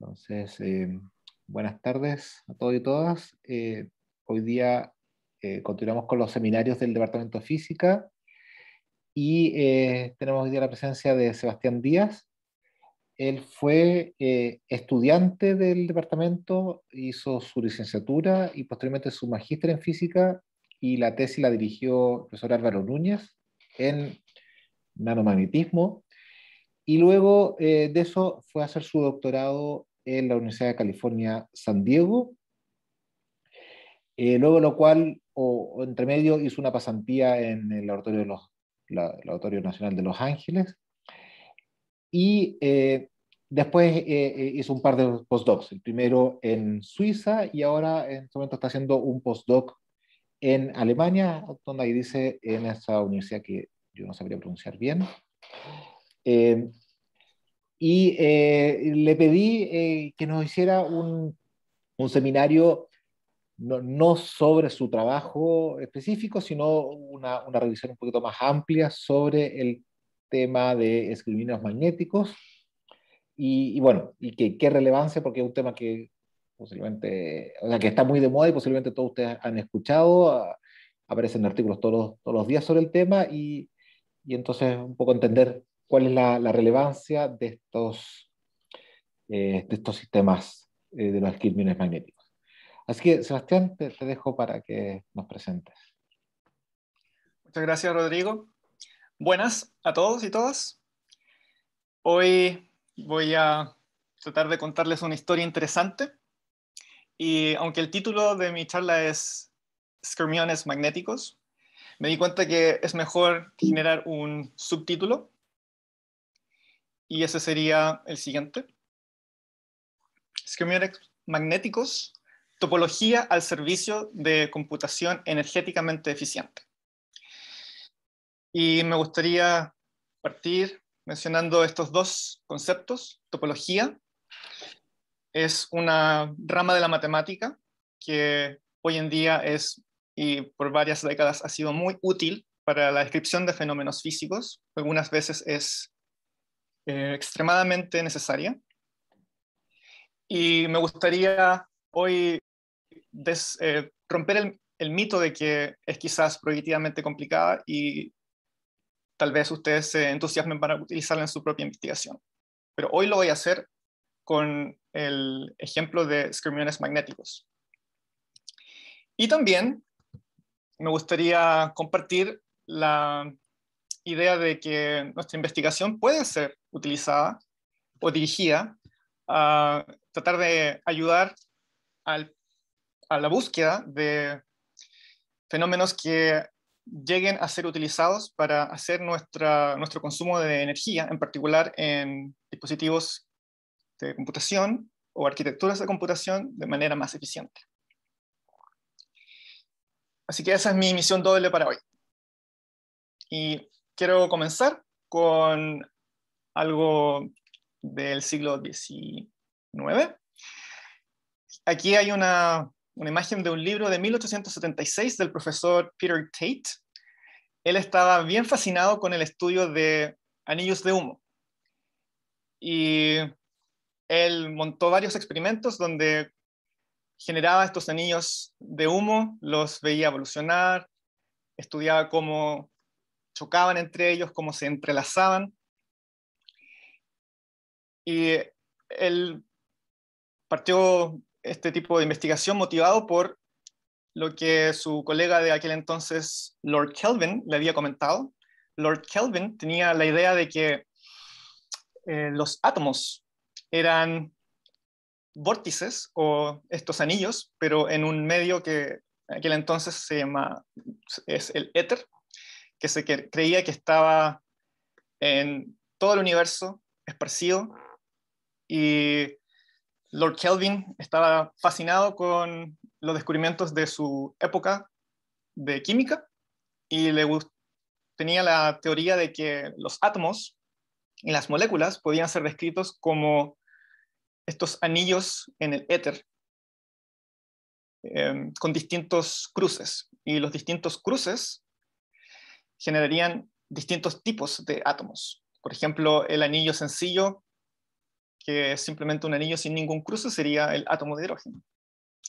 Entonces, eh, buenas tardes a todos y todas. Eh, hoy día eh, continuamos con los seminarios del Departamento de Física y tenemos hoy día la presencia de Sebastián Díaz. Él fue estudiante del departamento, hizo su licenciatura y posteriormente su magíster en física y la tesis la dirigió el profesor Álvaro Núñez en nanomagnetismo. Y luego de eso fue a hacer su doctorado en la Universidad de California, San Diego. Eh, luego lo cual, o, entre medio, hizo una pasantía en el laboratorio, de la, Nacional de Los Ángeles. Y eh, después eh, hizo un par de postdocs, el primero en Suiza y ahora en este momento está haciendo un postdoc en Alemania, donde ahí dice en esa universidad que yo no sabría pronunciar bien. Eh, y eh, le pedí eh, que nos hiciera un, un seminario no, sobre su trabajo específico, sino una, una, revisión un poquito más amplia sobre el tema de escribinos magnéticos. Y, bueno, y qué relevancia, porque es un tema que posiblemente, o sea, que está muy de moda y posiblemente todos ustedes han escuchado, ah, aparecen artículos todos, todos los días sobre el tema y, y entonces un poco entender cuál es la, relevancia de estos, eh, de estos sistemas eh, de los quilmiones magnéticos. Así que, Sebastián, te, dejo para que nos presentes. Muchas gracias, Rodrigo. Buenas a todos y todas. Hoy voy a tratar de contarles una historia interesante. Y aunque el título de mi charla es Skirmiones magnéticos, me di cuenta que es mejor generar un subtítulo y ese sería el siguiente. Schemiatics magnéticos, topología al servicio de computación energéticamente eficiente. Y me gustaría partir mencionando estos dos conceptos. Topología es una rama de la matemática que hoy en día es y por varias décadas ha sido muy útil para la descripción de fenómenos físicos. Algunas veces es eh, extremadamente necesaria. Y me gustaría hoy eh, romper el, mito de que es quizás prohibitivamente complicada y tal vez ustedes se entusiasmen para utilizarla en su propia investigación. Pero hoy lo voy a hacer con el ejemplo de escrimiones magnéticos. Y también me gustaría compartir la idea de que nuestra investigación puede ser utilizada o dirigida a tratar de ayudar a la búsqueda de fenómenos que lleguen a ser utilizados para hacer nuestro consumo de energía, en particular en dispositivos de computación o arquitecturas de computación de manera más eficiente. Así que esa es mi misión doble para hoy. Y quiero comenzar con algo del siglo XIX. Aquí hay una, imagen de un libro de 1876 del profesor Peter Tate. Él estaba bien fascinado con el estudio de anillos de humo. Y él montó varios experimentos donde generaba estos anillos de humo, los veía evolucionar, estudiaba cómo chocaban entre ellos, cómo se entrelazaban. Y él partió este tipo de investigación motivado por lo que su colega de aquel entonces, Lord Kelvin, le había comentado. Lord Kelvin tenía la idea de que eh, los átomos eran vórtices o estos anillos, pero en un medio que aquel entonces se llama, es el éter, que se creía que estaba en todo el universo esparcido y Lord Kelvin estaba fascinado con los descubrimientos de su época de química y le tenía la teoría de que los átomos y las moléculas podían ser descritos como estos anillos en el éter em, con distintos cruces y los distintos cruces generarían distintos tipos de átomos. Por ejemplo, el anillo sencillo, que es simplemente un anillo sin ningún cruce, sería el átomo de hidrógeno.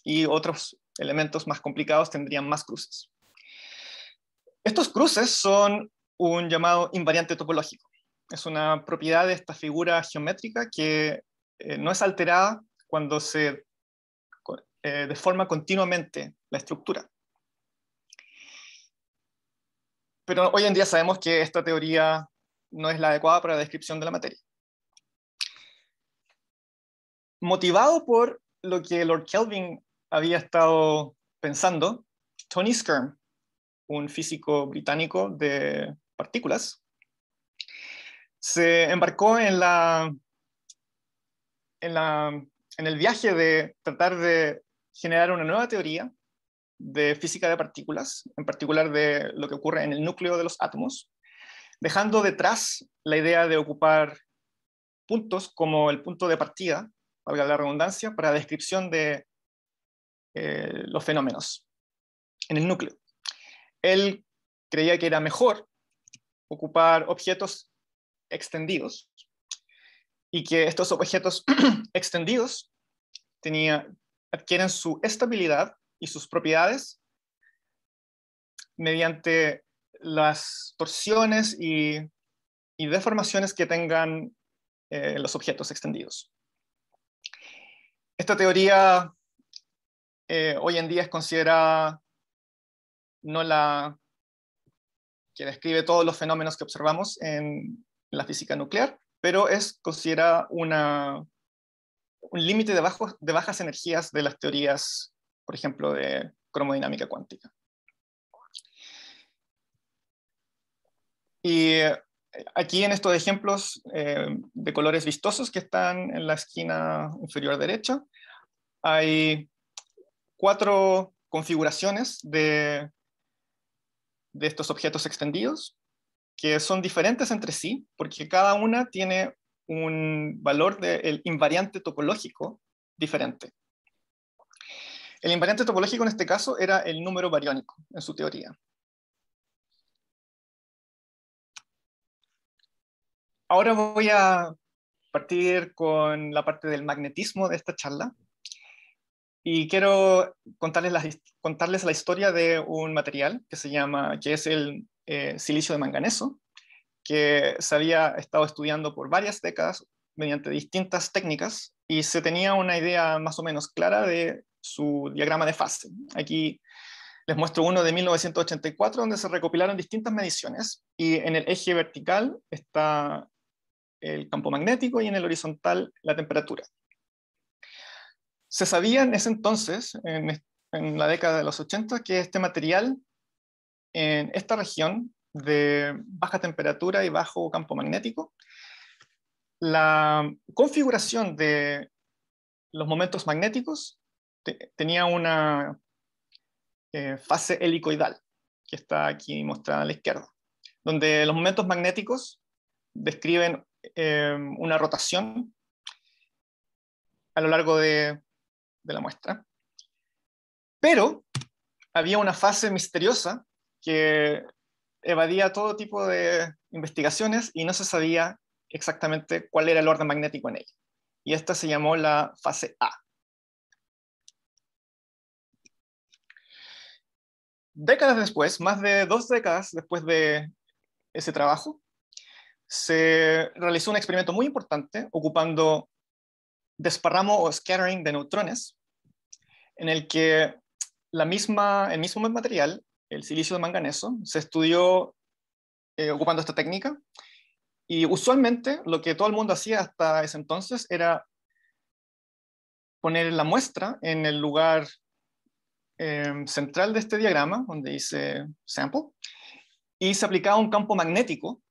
Y otros elementos más complicados tendrían más cruces. Estos cruces son un llamado invariante topológico. Es una propiedad de esta figura geométrica que eh, no es alterada cuando se eh, deforma continuamente la estructura pero hoy en día sabemos que esta teoría no es la adecuada para la descripción de la materia. Motivado por lo que Lord Kelvin había estado pensando, Tony Skirm, un físico británico de partículas, se embarcó en, en, la, en el viaje de tratar de generar una nueva teoría de física de partículas, en particular de lo que ocurre en el núcleo de los átomos, dejando detrás la idea de ocupar puntos como el punto de partida, valga la redundancia, para la descripción de eh, los fenómenos en el núcleo. Él creía que era mejor ocupar objetos extendidos y que estos objetos extendidos adquieren su estabilidad y sus propiedades mediante las torsiones y, deformaciones que tengan eh, los objetos extendidos. Esta teoría eh, hoy en día es considerada no la que describe todos los fenómenos que observamos en la física nuclear, pero es considerada una, un límite de, de, bajas energías de las teorías por ejemplo, de cromodinámica cuántica. Y eh, aquí en estos ejemplos eh, de colores vistosos que están en la esquina inferior derecha, hay cuatro configuraciones de, de estos objetos extendidos que son diferentes entre sí porque cada una tiene un valor del invariante topológico diferente. El invariante topológico en este caso era el número bariónico, en su teoría. Ahora voy a partir con la parte del magnetismo de esta charla y quiero contarles la, historia de un material que se llama, que es el eh, silicio de manganeso, que se había estado estudiando por varias décadas mediante distintas técnicas y se tenía una idea más o menos clara de su diagrama de fase. Aquí les muestro uno de 1984 donde se recopilaron distintas mediciones y en el eje vertical está el campo magnético y en el horizontal la temperatura. Se sabía en ese entonces, en, la década de los 80, que este material en esta región de baja temperatura y bajo campo magnético, la configuración de los momentos magnéticos tenía una eh, fase helicoidal, que está aquí mostrada a la izquierda, donde los momentos magnéticos describen em, una rotación a lo largo de, de la muestra. Pero había una fase misteriosa que evadía todo tipo de investigaciones y no se sabía exactamente cuál era el orden magnético en ella. Y esta se llamó la fase A. décadas después, más de dos décadas después de ese trabajo, se realizó un experimento muy importante ocupando desparramo o scattering de neutrones, en el que la misma, el mismo material, el silicio de manganeso, se estudió eh, ocupando esta técnica. Y usualmente lo que todo el mundo hacía hasta ese entonces era poner la muestra en el lugar Em, central de este diagrama, donde dice sample, y se aplicaba un campo magnético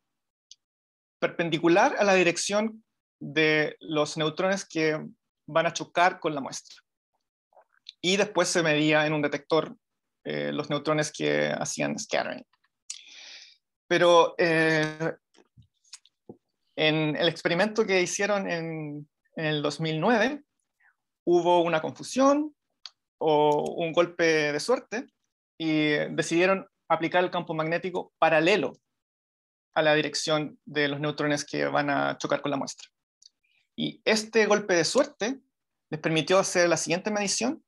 perpendicular a la dirección de los neutrones que van a chocar con la muestra. Y después se medía en un detector eh, los neutrones que hacían scattering. Pero eh, en el experimento que hicieron en, en el 2009, hubo una confusión o un golpe de suerte y decidieron aplicar el campo magnético paralelo a la dirección de los neutrones que van a chocar con la muestra. Y este golpe de suerte les permitió hacer la siguiente medición,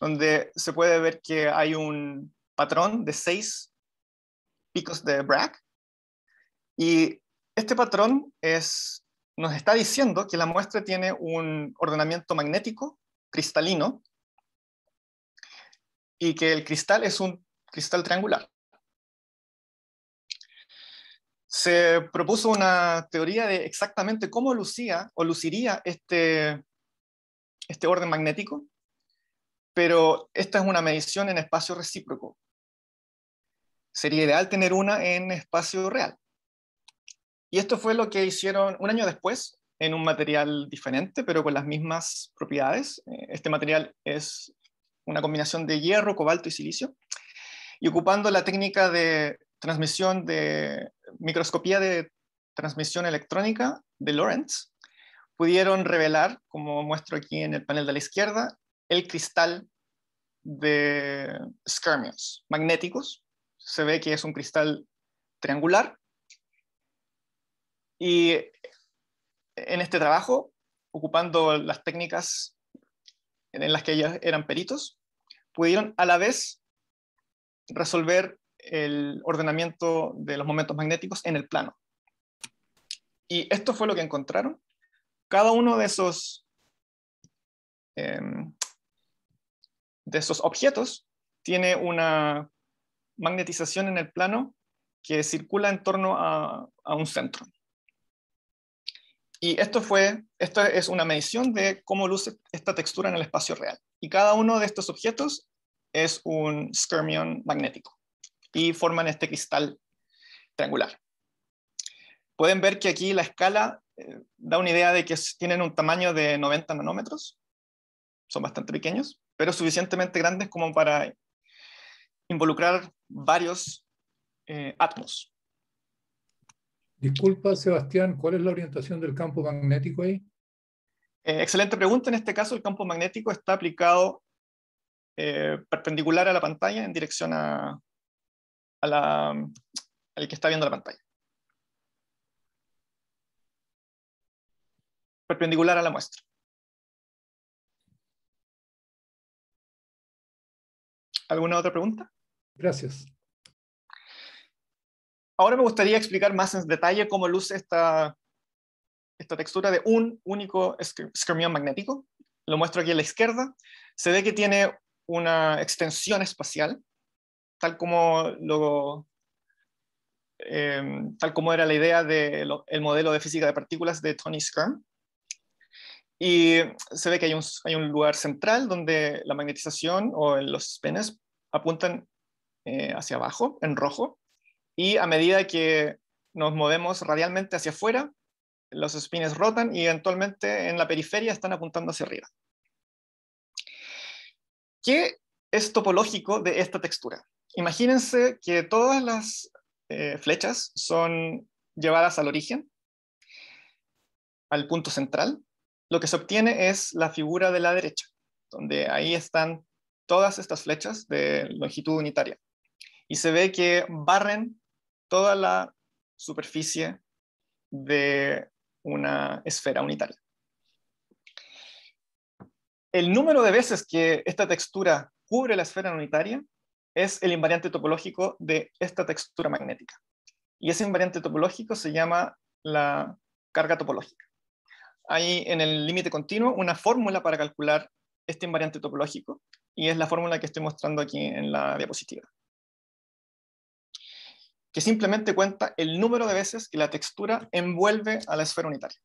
donde se puede ver que hay un patrón de seis picos de Bragg. Y este patrón es, nos está diciendo que la muestra tiene un ordenamiento magnético cristalino y que el cristal es un cristal triangular. Se propuso una teoría de exactamente cómo lucía o luciría este, este orden magnético, pero esta es una medición en espacio recíproco. Sería ideal tener una en espacio real. Y esto fue lo que hicieron un año después en un material diferente, pero con las mismas propiedades. Eh, este material es una combinación de hierro, cobalto y silicio, y ocupando la técnica de transmisión de microscopía de transmisión electrónica de Lorentz, pudieron revelar, como muestro aquí en el panel de la izquierda, el cristal de Skirmios magnéticos. Se ve que es un cristal triangular. Y en este trabajo, ocupando las técnicas en las que ellas eran peritos, pudieron a la vez resolver el ordenamiento de los momentos magnéticos en el plano. Y esto fue lo que encontraron. Cada uno de esos, em, de esos objetos tiene una magnetización en el plano que circula en torno a un centro. Y esto fue, esto es una medición de cómo luce esta textura en el espacio real. Y cada uno de estos objetos es un skirmion magnético y forman este cristal triangular. Pueden ver que aquí la escala eh, da una idea de que tienen un tamaño de 90 nanómetros, son bastante pequeños, pero suficientemente grandes como para involucrar varios eh, átomos. Disculpa, Sebastián, ¿cuál es la orientación del campo magnético ahí? Eh, excelente pregunta. En este caso, el campo magnético está aplicado eh, perpendicular a la pantalla en dirección a, la, al que está viendo la pantalla. Perpendicular a la muestra. ¿Alguna otra pregunta? Gracias. Ahora me gustaría explicar más en detalle cómo luce esta, esta textura de un único escromión magnético. Lo muestro aquí a la izquierda. Se ve que tiene una extensión espacial, tal como, lo, em, tal como era la idea del modelo de física de partículas de Tony Skirm. Y se ve que hay un, lugar central donde la magnetización o los penes apuntan eh, hacia abajo, en rojo, y a medida que nos movemos radialmente hacia afuera, los espines rotan y eventualmente en la periferia están apuntando hacia arriba. ¿Qué es topológico de esta textura? Imagínense que todas las eh, flechas son llevadas al origen, al punto central. Lo que se obtiene es la figura de la derecha, donde ahí están todas estas flechas de longitud unitaria. Y se ve que barren toda la superficie de una esfera unitaria. El número de veces que esta textura cubre la esfera unitaria es el invariante topológico de esta textura magnética. Y ese invariante topológico se llama la carga topológica. Hay en el límite continuo una fórmula para calcular este invariante topológico y es la fórmula que estoy mostrando aquí en la diapositiva que simplemente cuenta el número de veces que la textura envuelve a la esfera unitaria.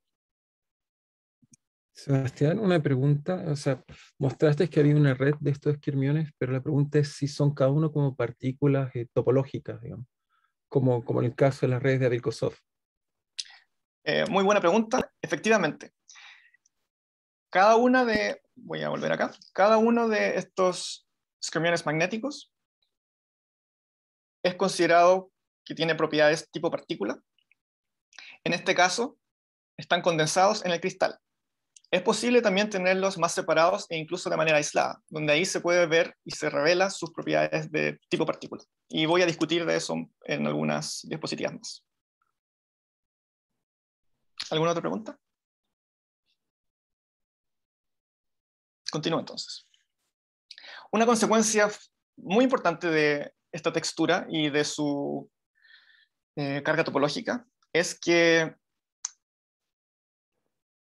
Sebastián, una pregunta, o sea, mostraste que había una red de estos esquirmiones, pero la pregunta es si son cada uno como partículas eh, topológicas, como, como en el caso de las redes de Abelkosov. Eh, muy buena pregunta, efectivamente. Cada una de, voy a volver acá, cada uno de estos esquirmiones magnéticos es considerado que tiene propiedades tipo partícula, en este caso están condensados en el cristal. Es posible también tenerlos más separados e incluso de manera aislada, donde ahí se puede ver y se revela sus propiedades de tipo partícula. Y voy a discutir de eso en algunas diapositivas más. ¿Alguna otra pregunta? Continúo entonces. Una consecuencia muy importante de esta textura y de su eh, carga topológica es que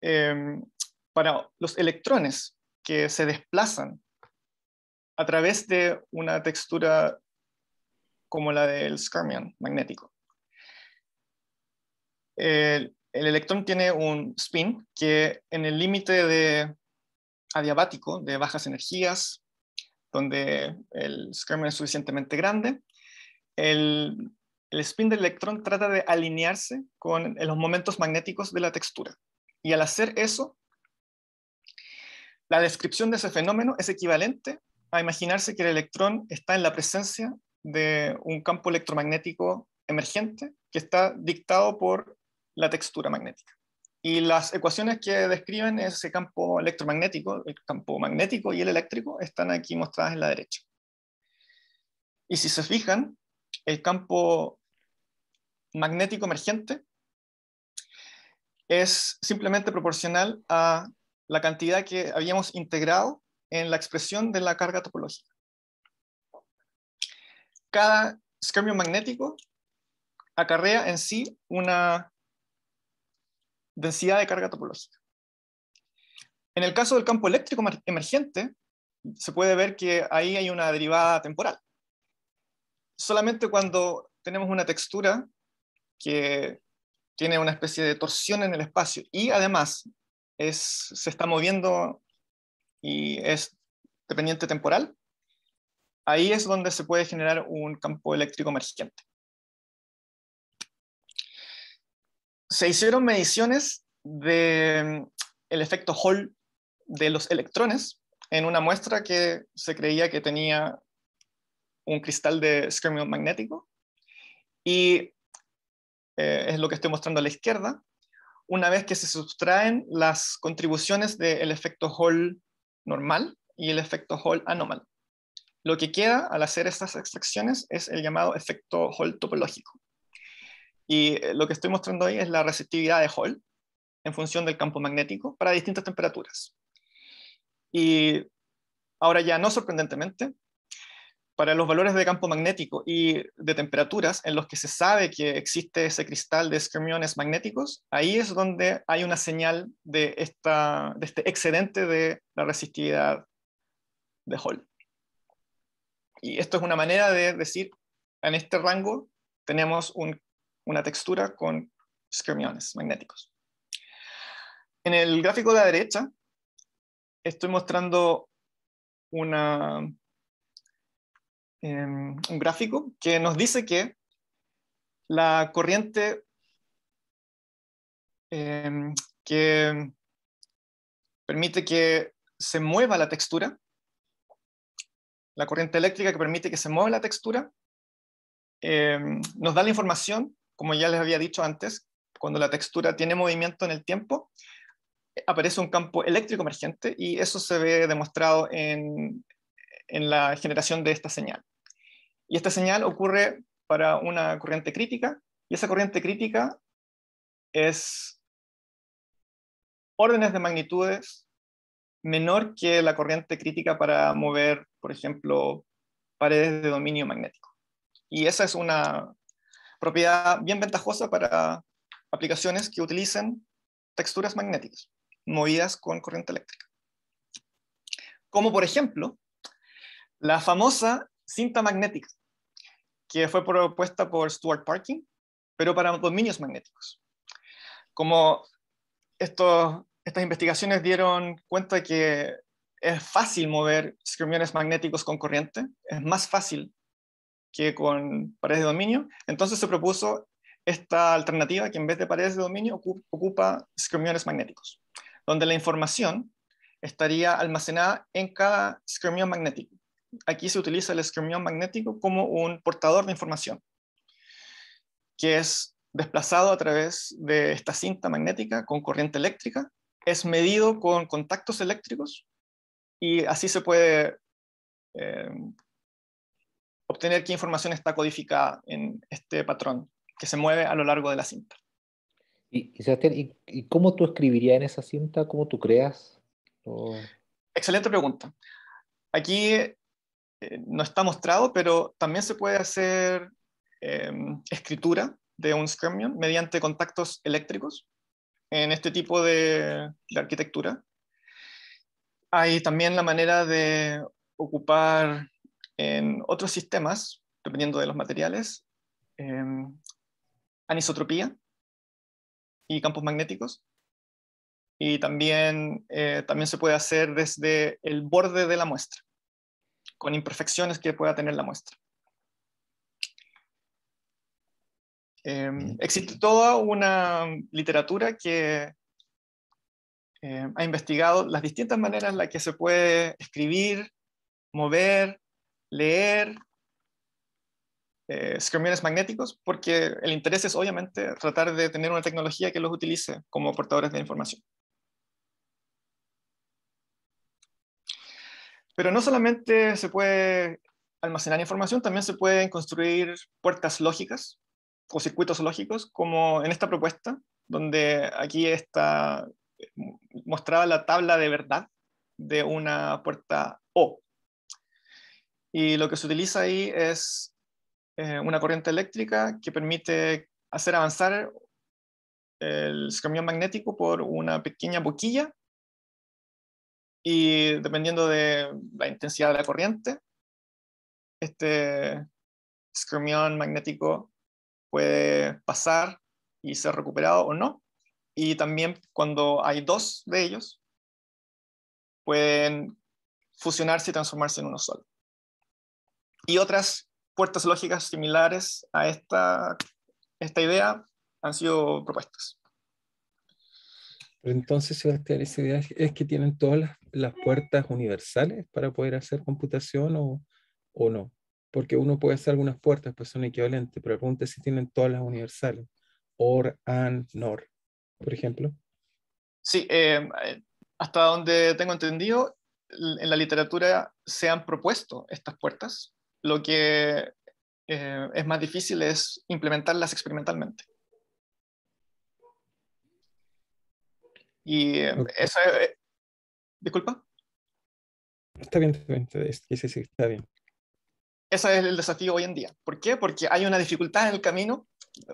em, para los electrones que se desplazan a través de una textura como la del Scarmion magnético. El, electrón tiene un spin que en el límite de adiabático de bajas energías, donde el Scarmion es suficientemente grande, el el spin del electrón trata de alinearse con los momentos magnéticos de la textura. Y al hacer eso, la descripción de ese fenómeno es equivalente a imaginarse que el electrón está en la presencia de un campo electromagnético emergente que está dictado por la textura magnética. Y las ecuaciones que describen ese campo electromagnético, el campo magnético y el eléctrico, están aquí mostradas en la derecha. Y si se fijan, el campo magnético emergente es simplemente proporcional a la cantidad que habíamos integrado en la expresión de la carga topológica. Cada cambio magnético acarrea en sí una densidad de carga topológica. En el caso del campo eléctrico emergente, se puede ver que ahí hay una derivada temporal. Solamente cuando tenemos una textura que tiene una especie de torsión en el espacio y además es, se está moviendo y es dependiente temporal, ahí es donde se puede generar un campo eléctrico emergente. Se hicieron mediciones del mm, el efecto Hall de los electrones en una muestra que se creía que tenía un cristal de Schermion magnético y eh, es lo que estoy mostrando a la izquierda, una vez que se sustraen las contribuciones del efecto Hall normal y el efecto Hall anómalo, Lo que queda al hacer estas extracciones es el llamado efecto Hall topológico. Y eh, lo que estoy mostrando ahí es la receptividad de Hall en función del campo magnético para distintas temperaturas. Y ahora ya no sorprendentemente, para los valores de campo magnético y de temperaturas en los que se sabe que existe ese cristal de escermiones magnéticos, ahí es donde hay una señal de, este excedente de la resistividad de Hall. Y esto es una manera de decir, en este rango tenemos una textura con escermiones magnéticos. En el gráfico de la derecha estoy mostrando una un gráfico que nos dice que la corriente em, que permite que se mueva la textura, la corriente eléctrica que permite que se mueva la textura, em, nos da la información, como ya les había dicho antes, cuando la textura tiene movimiento en el tiempo, aparece un campo eléctrico emergente y eso se ve demostrado en la generación de esta señal. Y esta señal ocurre para una corriente crítica, y esa corriente crítica es órdenes de magnitudes menor que la corriente crítica para mover, por ejemplo, paredes de dominio magnético. Y esa es una propiedad bien ventajosa para aplicaciones que utilicen texturas magnéticas movidas con corriente eléctrica. Como por ejemplo, la famosa cinta magnética, que fue propuesta por Stuart Parkin, pero para dominios magnéticos. Como estas investigaciones dieron cuenta de que es fácil mover discriminantes magnéticos con corriente, es más fácil que con paredes de dominio, entonces se propuso esta alternativa que en vez de paredes de dominio ocupa discriminantes magnéticos, donde la información estaría almacenada en cada escorpión magnético aquí se utiliza el escromión magnético como un portador de información, que es desplazado a través de esta cinta magnética con corriente eléctrica, es medido con contactos eléctricos y así se puede eh, obtener qué información está codificada en este patrón que se mueve a lo largo de la cinta. Y, cómo tú escribirías en esa cinta? ¿Cómo tú creas? Excelente pregunta. Aquí eh, no está mostrado, pero también se puede hacer em, escritura de un Scramion mediante contactos eléctricos en este tipo de, arquitectura. Hay también la manera de ocupar en otros sistemas, dependiendo de los materiales, em, anisotropía y campos magnéticos. Y también, eh, también se puede hacer desde el borde de la muestra con imperfecciones que pueda tener la muestra. Em, existe toda una literatura que em, ha investigado las distintas maneras en las que se puede escribir, mover, leer eh, magnéticos, porque el interés es obviamente tratar de tener una tecnología que los utilice como portadores de información. Pero no solamente se puede almacenar información, también se pueden construir puertas lógicas o circuitos lógicos, como en esta propuesta, donde aquí está eh, mostrada la tabla de verdad de una puerta O. Y lo que se utiliza ahí es eh, una corriente eléctrica que permite hacer avanzar el camión magnético por una pequeña boquilla y dependiendo de la intensidad de la corriente, este escromión magnético puede pasar y ser recuperado o no. Y también cuando hay dos de ellos, pueden fusionarse y transformarse en uno solo. Y otras puertas lógicas similares a esta idea han sido propuestas entonces, Sebastián, esa idea es que tienen todas las, puertas universales para poder hacer computación o, no. Porque uno puede hacer algunas puertas, pues son equivalentes, pero pregúntese si tienen todas las universales. OR, AND, NOR, por ejemplo. Sí, eh, hasta donde tengo entendido, en la literatura se han propuesto estas puertas. Lo que eh, es más difícil es implementarlas experimentalmente. Y em, eso es... Eh, eh, Disculpa. Está bien, está bien, Ese es el desafío hoy en día. ¿Por qué? Porque hay una dificultad en el camino.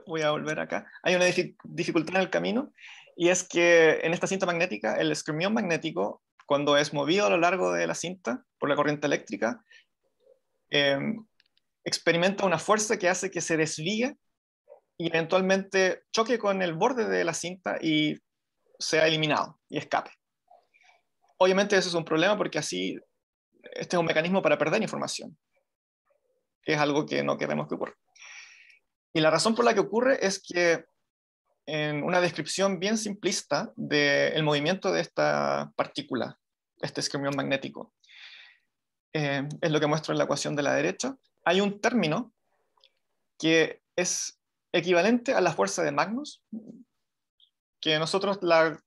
Voy a volver acá. Hay una dificultad en el camino y es que en esta cinta magnética, el escrimión magnético, cuando es movido a lo largo de la cinta por la corriente eléctrica, em, experimenta una fuerza que hace que se desvíe y eventualmente choque con el borde de la cinta y sea eliminado y escape. Obviamente eso es un problema porque así este es un mecanismo para perder información. Es algo que no queremos que ocurra. Y la razón por la que ocurre es que en una descripción bien simplista del movimiento de esta partícula, este escrimión magnético, eh, es lo que muestro en la ecuación de la derecha, hay un término que es equivalente a la fuerza de Magnus, que nosotros la,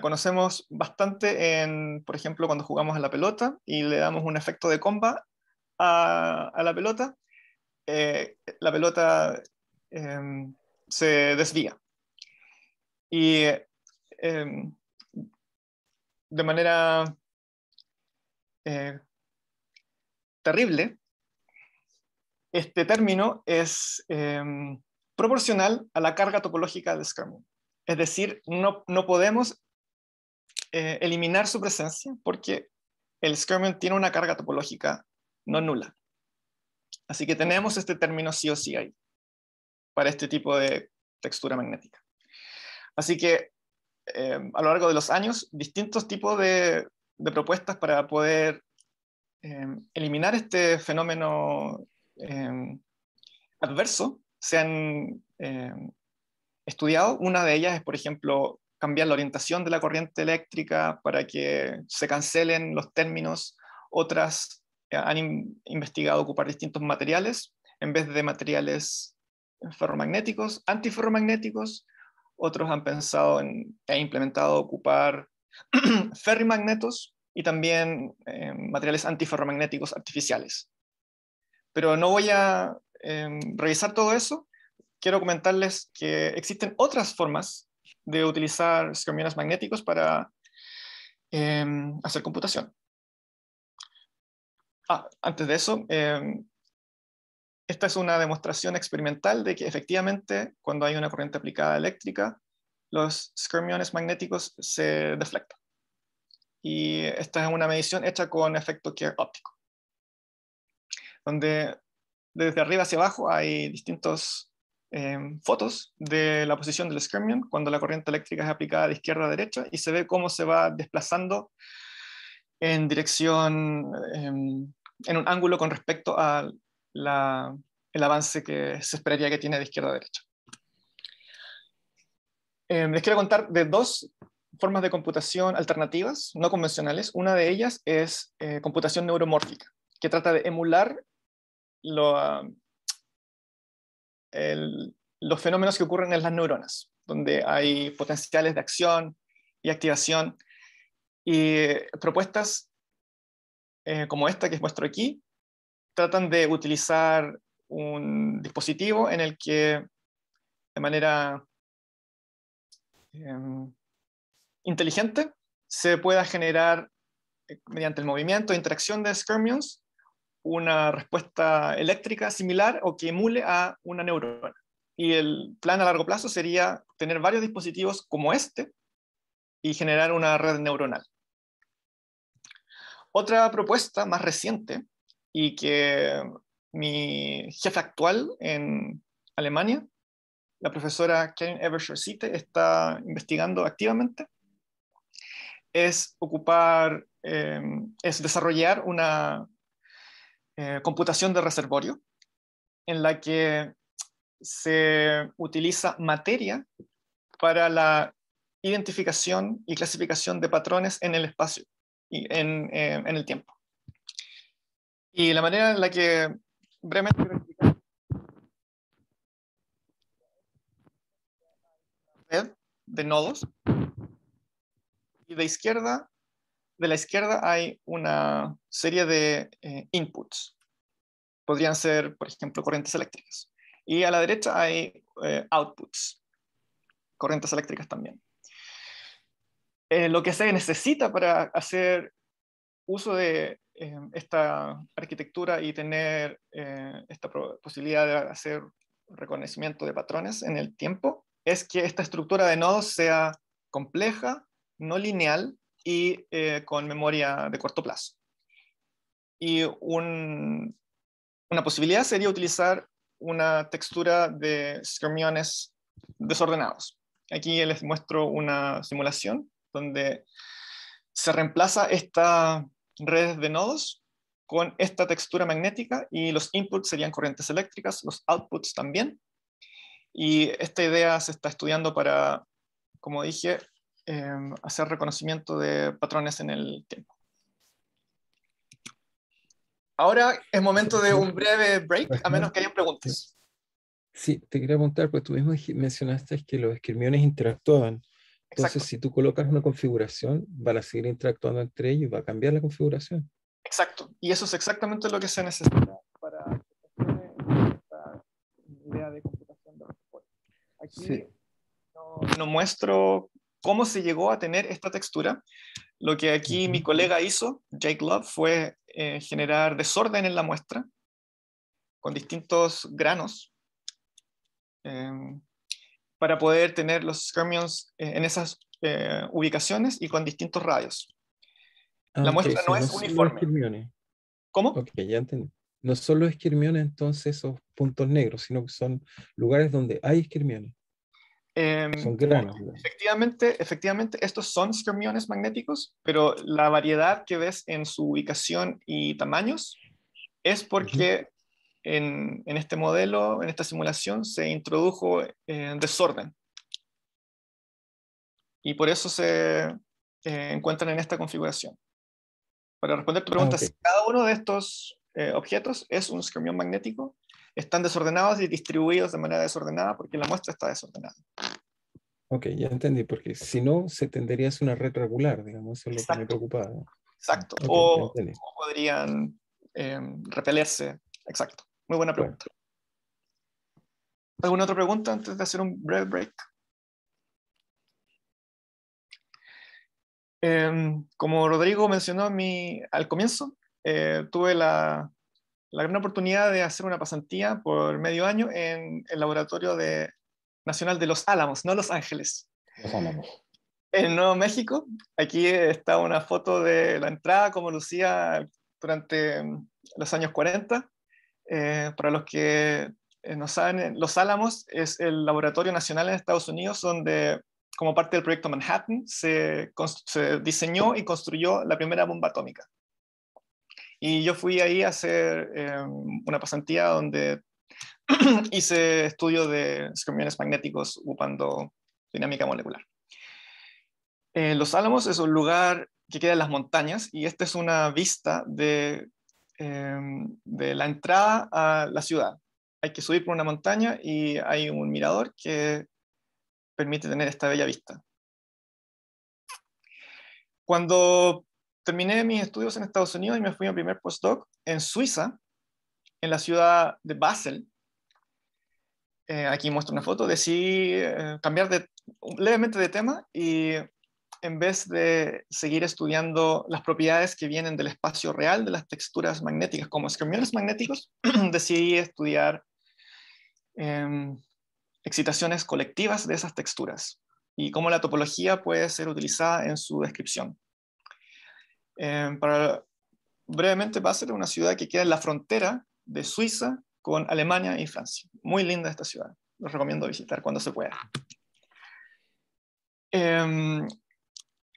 conocemos bastante en, por ejemplo, cuando jugamos a la pelota y le damos un efecto de comba a, la pelota, eh, la pelota em, se desvía. Y em, de manera eh, terrible, este término es em, proporcional a la carga topológica de Scrum. Es decir, no, podemos eh, eliminar su presencia porque el skirmion tiene una carga topológica no nula. Así que tenemos este término sí o sí ahí para este tipo de textura magnética. Así que em, a lo largo de los años, distintos tipos de, propuestas para poder em, eliminar este fenómeno em, adverso se han estudiado. Una de ellas es, por ejemplo, cambiar la orientación de la corriente eléctrica para que se cancelen los términos. Otras eh, han investigado ocupar distintos materiales en vez de materiales ferromagnéticos, antiferromagnéticos. Otros han pensado en, e implementado ocupar ferrimagnetos y también eh, materiales antiferromagnéticos artificiales. Pero no voy a em, revisar todo eso, quiero comentarles que existen otras formas de utilizar camiones magnéticos para em, hacer computación. Ah, antes de eso, em, esta es una demostración experimental de que efectivamente cuando hay una corriente aplicada eléctrica, los skermiones magnéticos se deflectan. Y esta es una medición hecha con efecto Kerr óptico, donde desde arriba hacia abajo hay distintos Em, fotos de la posición del Skirmion cuando la corriente eléctrica es aplicada de izquierda a derecha y se ve cómo se va desplazando en dirección, em, en un ángulo con respecto al avance que se esperaría que tiene de izquierda a derecha. Em, les quiero contar de dos formas de computación alternativas, no convencionales. Una de ellas es eh, computación neuromórfica, que trata de emular lo, los fenómenos que ocurren en las neuronas, donde hay potenciales de acción y activación. Y propuestas eh, como esta que muestro aquí tratan de utilizar un dispositivo en el que de manera em, inteligente se pueda generar eh, mediante el movimiento e interacción de skirmions una respuesta eléctrica similar o que emule a una neurona. Y el plan a largo plazo sería tener varios dispositivos como este y generar una red neuronal. Otra propuesta más reciente y que mi jefe actual en Alemania, la profesora Karen Eversher-Sitte, está investigando activamente, es ocupar, eh, es desarrollar una eh, computación de reservorio, en la que se utiliza materia para la identificación y clasificación de patrones en el espacio y en, eh, el tiempo. Y la manera en la que brevemente red de nodos y de izquierda de la izquierda hay una serie de eh, inputs. Podrían ser, por ejemplo, corrientes eléctricas. Y a la derecha hay eh, outputs, corrientes eléctricas también. Eh, lo que se necesita para hacer uso de esta arquitectura y tener esta posibilidad de hacer reconocimiento de patrones en el tiempo es que esta estructura de nodos sea compleja, no lineal y eh, con memoria de corto plazo. Y una posibilidad sería utilizar una textura de fermiones desordenados. Aquí les muestro una simulación donde se reemplaza esta red de nodos con esta textura magnética y los inputs serían corrientes eléctricas, los outputs también. Y esta idea se está estudiando para, como dije, Em, hacer reconocimiento de patrones en el tiempo. Ahora es momento de un breve break, a menos que hayan preguntas. Sí, te quería preguntar, pues tú mismo mencionaste que los esquirmiones interactuaban. Entonces, si tú colocas una configuración, van a seguir interactuando entre ellos va a cambiar la configuración. Exacto. Y eso es exactamente lo que se necesita para la idea de computación Aquí no, no, muestro cómo se llegó a tener esta textura. Lo que aquí mi colega hizo, Jake Love, fue eh, generar desorden en la muestra con distintos granos em, para poder tener los skirmions eh, en esas eh, ubicaciones y con distintos radios. Ah, la muestra no es uniforme. ¿Cómo? No solo esquirmiones entonces esos puntos negros, sino que son lugares donde hay esquirmiones. Em, son granos. Efectivamente, efectivamente, estos son escamiones magnéticos, pero la variedad que ves en su ubicación y tamaños es porque en, este modelo, en esta simulación, se introdujo eh, desorden. Y por eso se eh, encuentran en esta configuración. Para responder tu pregunta, ah, si cada uno de estos eh, objetos es un escamión magnético, están desordenados y distribuidos de manera desordenada porque la muestra está desordenada. Ok, ya entendí, porque si no, se tendería a una red regular, digamos, eso es lo que me preocupaba. Exacto, o, podrían em, repelerse. Exacto, muy buena pregunta. ¿Alguna otra pregunta antes de hacer un breve break? Em, como Rodrigo mencionó mí al comienzo, eh, tuve la la gran oportunidad de hacer una pasantía por medio año en el laboratorio de, nacional de Los Álamos, no Los Ángeles. Los Álamos. En Nuevo México, aquí está una foto de la entrada, como lucía durante mm, los años 40. Eh, para los que eh, no saben, eh, Los Álamos es el laboratorio nacional en Estados Unidos donde, como parte del proyecto Manhattan, se diseñó y construyó la primera bomba atómica. Y yo fui ahí a hacer eh, una pasantía donde hice estudios de camiones magnéticos ocupando dinámica molecular. Eh, Los Álamos es un lugar que queda en las montañas y esta es una vista de, eh, de la entrada a la ciudad. Hay que subir por una montaña y hay un mirador que permite tener esta bella vista. Cuando terminé mis estudios en Estados Unidos y me fui a mi primer postdoc en Suiza, en la ciudad de Basel. Eh, aquí muestro una foto. Decidí eh, cambiar de, levemente de tema y en vez de seguir estudiando las propiedades que vienen del espacio real de las texturas magnéticas como escamiones magnéticos, decidí estudiar em, excitaciones colectivas de esas texturas y cómo la topología puede ser utilizada en su descripción brevemente para, brevemente, ser una ciudad que queda en la frontera de Suiza con Alemania y Francia. Muy linda esta ciudad. Los recomiendo visitar cuando se pueda. Em,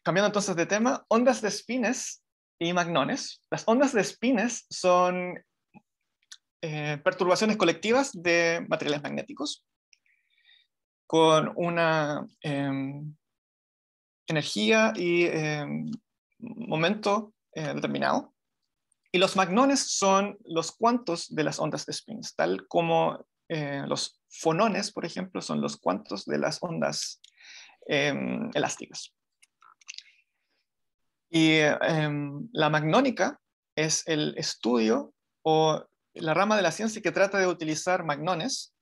cambiando entonces de tema, ondas de espines y magnones. Las ondas de espines son eh, perturbaciones colectivas de materiales magnéticos con una em, energía y em, momento eh, determinado. Y los magnones son los cuantos de las ondas de spins, tal como eh, los fonones, por ejemplo, son los cuantos de las ondas em, elásticas. Y em, la magnónica es el estudio o la rama de la ciencia que trata de utilizar magnones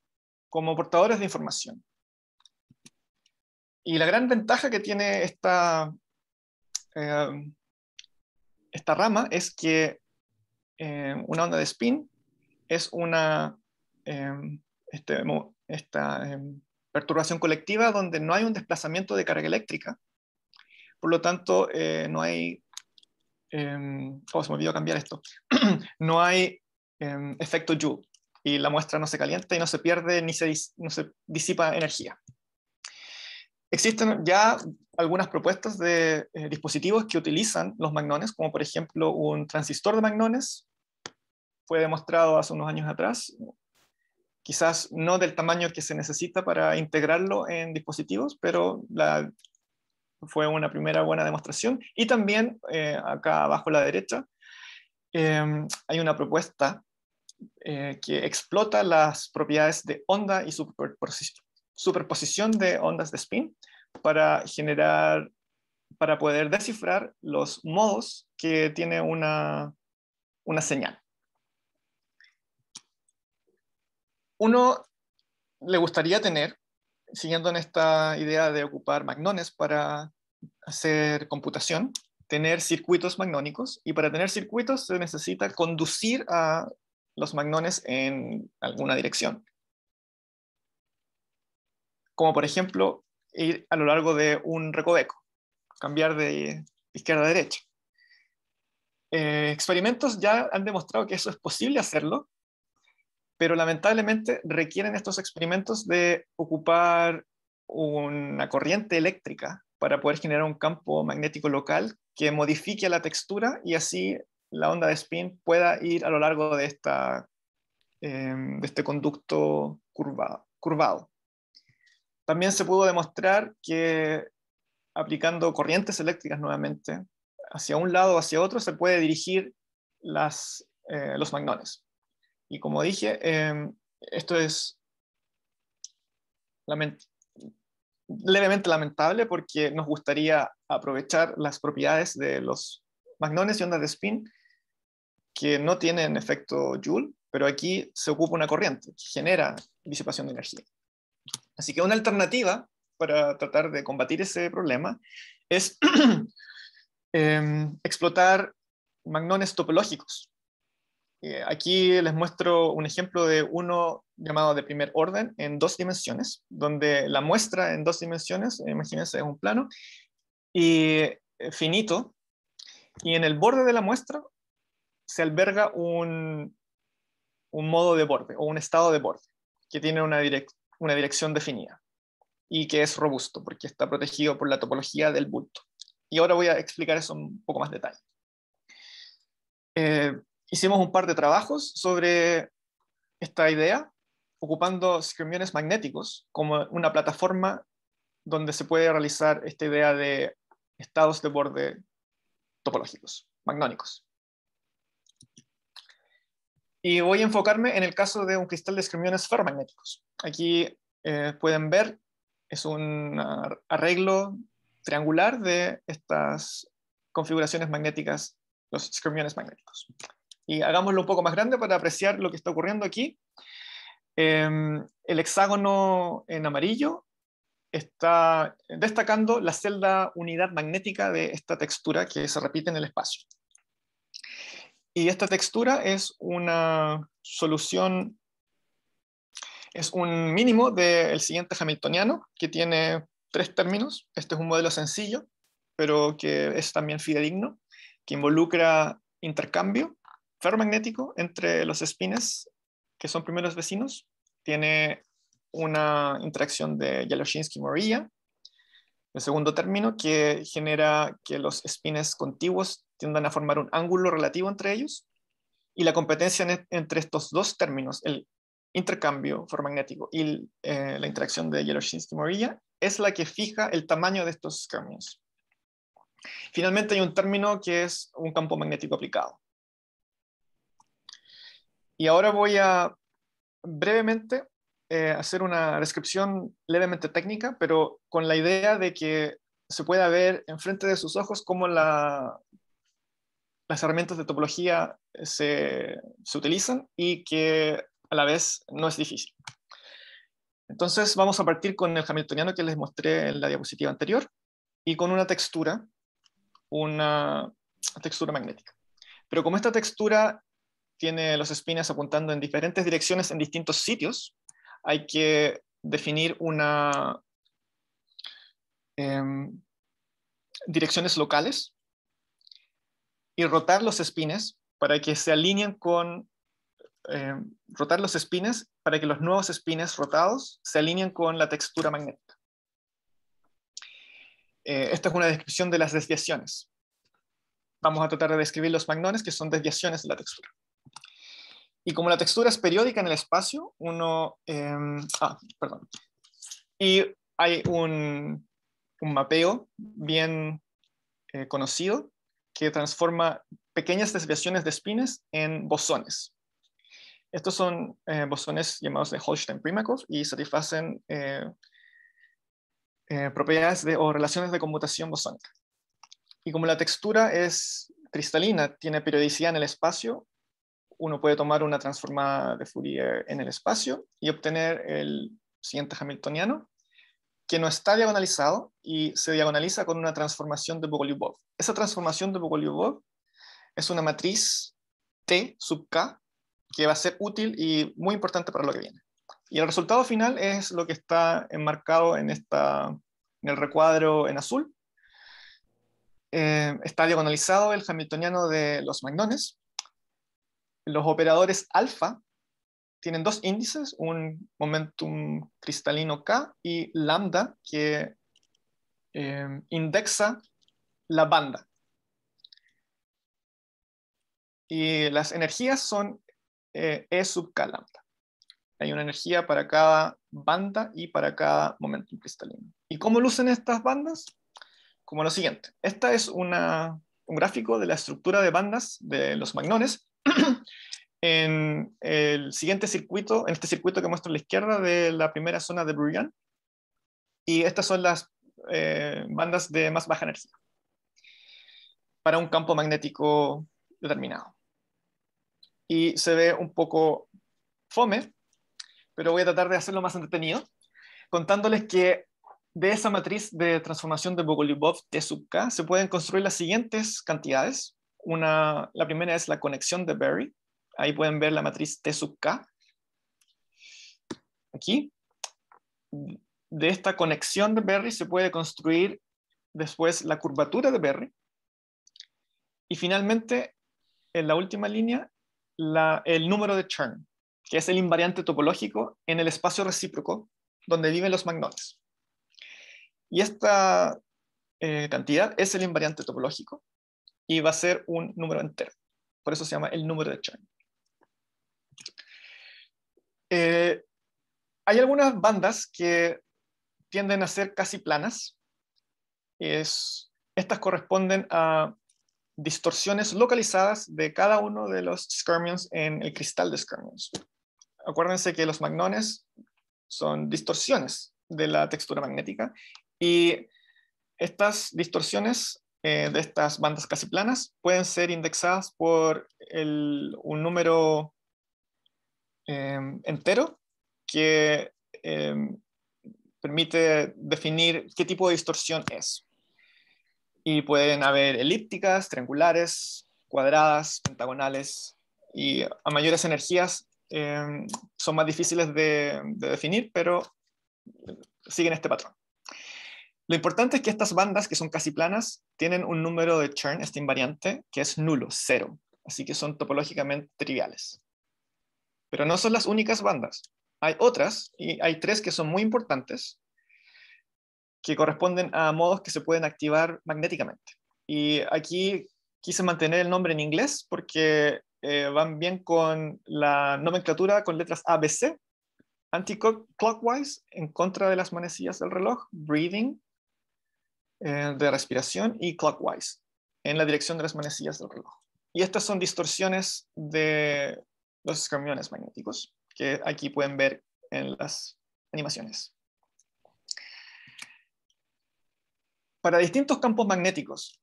como portadores de información. Y la gran ventaja que tiene esta Em, esta rama es que em, una onda de spin es una em, este, esta perturbación colectiva donde no hay un desplazamiento de carga eléctrica. Por lo tanto, eh, no hay... Oh, se me cambiar esto. no hay efecto Joule y la muestra no se calienta y no se pierde ni se disipa energía. Existen ya algunas propuestas de eh, dispositivos que utilizan los magnones, como por ejemplo un transistor de magnones, fue demostrado hace unos años atrás, quizás no del tamaño que se necesita para integrarlo en dispositivos, pero fue una primera buena demostración. Y también eh, acá abajo a la derecha em, hay una propuesta eh, que explota las propiedades de onda y superposición superposición de ondas de spin para generar, para poder descifrar los modos que tiene una, una señal. Uno le gustaría tener, siguiendo en esta idea de ocupar magnones para hacer computación, tener circuitos magnónicos y para tener circuitos se necesita conducir a los magnones en alguna dirección como por ejemplo ir a lo largo de un recoveco, cambiar de izquierda a derecha. Eh, experimentos ya han demostrado que eso es posible hacerlo, pero lamentablemente requieren estos experimentos de ocupar una corriente eléctrica para poder generar un campo magnético local que modifique la textura y así la onda de spin pueda ir a lo largo de, esta, em, de este conducto curvado. curvado. También se pudo demostrar que aplicando corrientes eléctricas nuevamente hacia un lado o hacia otro se puede dirigir eh, los magnones. Y como dije, em, esto es levemente lamentable porque nos gustaría aprovechar las propiedades de los magnones y ondas de spin que no tienen efecto Joule, pero aquí se ocupa una corriente que genera disipación de energía. Así que una alternativa para tratar de combatir ese problema es em, explotar magnones topológicos. Eh, aquí les muestro un ejemplo de uno llamado de primer orden en dos dimensiones, donde la muestra en dos dimensiones, imagínense, es un plano, y eh, finito, y en el borde de la muestra se alberga un, un modo de borde o un estado de borde que tiene una, dirección una dirección definida y que es robusto porque está protegido por la topología del bulto. Y ahora voy a explicar eso un poco más detalle. Eh, hicimos un par de trabajos sobre esta idea, ocupando escrimiones magnéticos como una plataforma donde se puede realizar esta idea de estados de borde topológicos, magnónicos. Y voy a enfocarme en el caso de un cristal de escrimiones ferromagnéticos. Aquí eh, pueden ver, es un arreglo triangular de estas configuraciones magnéticas, los escrimiones magnéticos. Y hagámoslo un poco más grande para apreciar lo que está ocurriendo aquí. Em, el hexágono en amarillo está destacando la celda unidad magnética de esta textura que se repite en el espacio. Y esta textura es una solución, es un mínimo del siguiente hamiltoniano que tiene tres términos. Este es un modelo sencillo, pero que es también fidedigno, que involucra intercambio ferromagnético entre los espines, que son primeros vecinos. Tiene una interacción de Yaloshinsky-Morilla, el segundo término, que genera que los espines contiguos tiendan a formar un ángulo relativo entre ellos y la competencia e, entre estos dos términos, el intercambio ferromagnético y eh, la interacción de Yeloshinsky-Morilla, es la que fija el tamaño de estos cambios. Finalmente hay un término que es un campo magnético aplicado. Y ahora voy a brevemente eh, hacer una descripción levemente técnica, pero con la idea de que se pueda ver enfrente de sus ojos cómo la las herramientas de topología eh, se, utilizan y que a la vez no es difícil. Entonces vamos a partir con el hamiltoniano que les mostré en la diapositiva anterior y con una textura, una textura magnética. Pero como esta textura tiene los espinas apuntando en diferentes direcciones en distintos sitios, hay que definir una em, direcciones locales y rotar los espines para que se alineen con, eh, rotar los espines para que los nuevos espines rotados se alineen con la textura magnética. Eh, esta es una descripción de las desviaciones. Vamos a tratar de describir los magnones, que son desviaciones de la textura. Y como la textura es periódica en el espacio, uno... Em, ah, perdón. Y hay un, mapeo bien eh, conocido que transforma pequeñas desviaciones de espines en bosones. Estos son eh, bosones llamados de Holstein-Primakov y satisfacen eh, eh, propiedades o relaciones de conmutación bosónica. Y como la textura es cristalina, tiene periodicidad en el espacio, uno puede tomar una transformada de Fourier en el espacio y obtener el siguiente hamiltoniano, que no está diagonalizado y se diagonaliza con una transformación de Bogoliubov. Esa transformación de Bogoliubov es una matriz T sub K que va a ser útil y muy importante para lo que viene. Y el resultado final es lo que está enmarcado en, esta, en el recuadro en azul. Eh, está diagonalizado el hamiltoniano de los magnones. Los operadores alfa tienen dos índices, un momentum cristalino K y lambda, que em, indexa la banda. Y las energías son eh, E sub K lambda. Hay una energía para cada banda y para cada momentum cristalino. ¿Y cómo lucen estas bandas? Como lo siguiente. Esta es un gráfico de la estructura de bandas de los magnones en el siguiente circuito, en este circuito que muestro a la izquierda de la primera zona de Bruyant. Y estas son las eh, bandas de más baja energía para un campo magnético determinado. Y se ve un poco fome, pero voy a tratar de hacerlo más entretenido, contándoles que de esa matriz de transformación de Bogoliubov T sub K se pueden construir las siguientes cantidades. Una, la primera es la conexión de Berry, Ahí pueden ver la matriz T sub K. Aquí. De esta conexión de Berry se puede construir después la curvatura de Berry. Y finalmente, en la última línea, el número de Chern, que es el invariante topológico en el espacio recíproco donde viven los magnones. Y esta eh, cantidad es el invariante topológico y va a ser un número entero. Por eso se llama el número de Chern. Eh, hay algunas bandas que tienden a ser casi planas. estas corresponden a distorsiones localizadas de cada uno de los skirmions en el cristal de skirmions. Acuérdense que los magnones son distorsiones de la textura magnética y estas distorsiones eh, de estas bandas casi planas pueden ser indexadas por un número Em, entero que em, permite definir qué tipo de distorsión es. Y pueden haber elípticas, triangulares, cuadradas, pentagonales, y a mayores energías em, son más difíciles de, de definir, pero siguen este patrón. Lo importante es que estas bandas, que son casi planas, tienen un número de churn, este invariante, que es nulo, cero. Así que son topológicamente triviales. Pero no son las únicas bandas. Hay otras, y hay tres que son muy importantes, que corresponden a modos que se pueden activar magnéticamente. Y aquí quise mantener el nombre en inglés porque eh, van bien con la nomenclatura con letras ABC, anti-clockwise, en contra de las manecillas del reloj, breathing, eh, de respiración, y clockwise, en la dirección de las manecillas del reloj. Y estas son distorsiones de los camiones magnéticos, que aquí pueden ver en las animaciones. Para distintos campos magnéticos,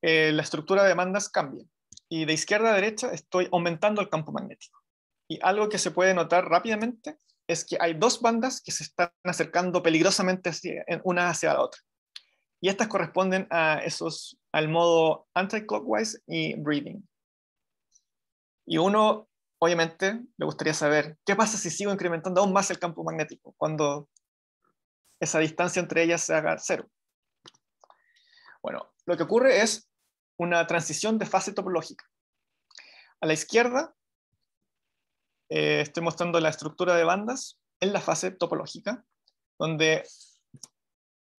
eh, la estructura de bandas cambia. Y de izquierda a derecha estoy aumentando el campo magnético. Y algo que se puede notar rápidamente es que hay dos bandas que se están acercando peligrosamente una hacia la otra. Y estas corresponden a esos, al modo anti-clockwise y breathing. Y uno obviamente me gustaría saber qué pasa si sigo incrementando aún más el campo magnético cuando esa distancia entre ellas se haga cero. Bueno, lo que ocurre es una transición de fase topológica. A la izquierda eh, estoy mostrando la estructura de bandas en la fase topológica, donde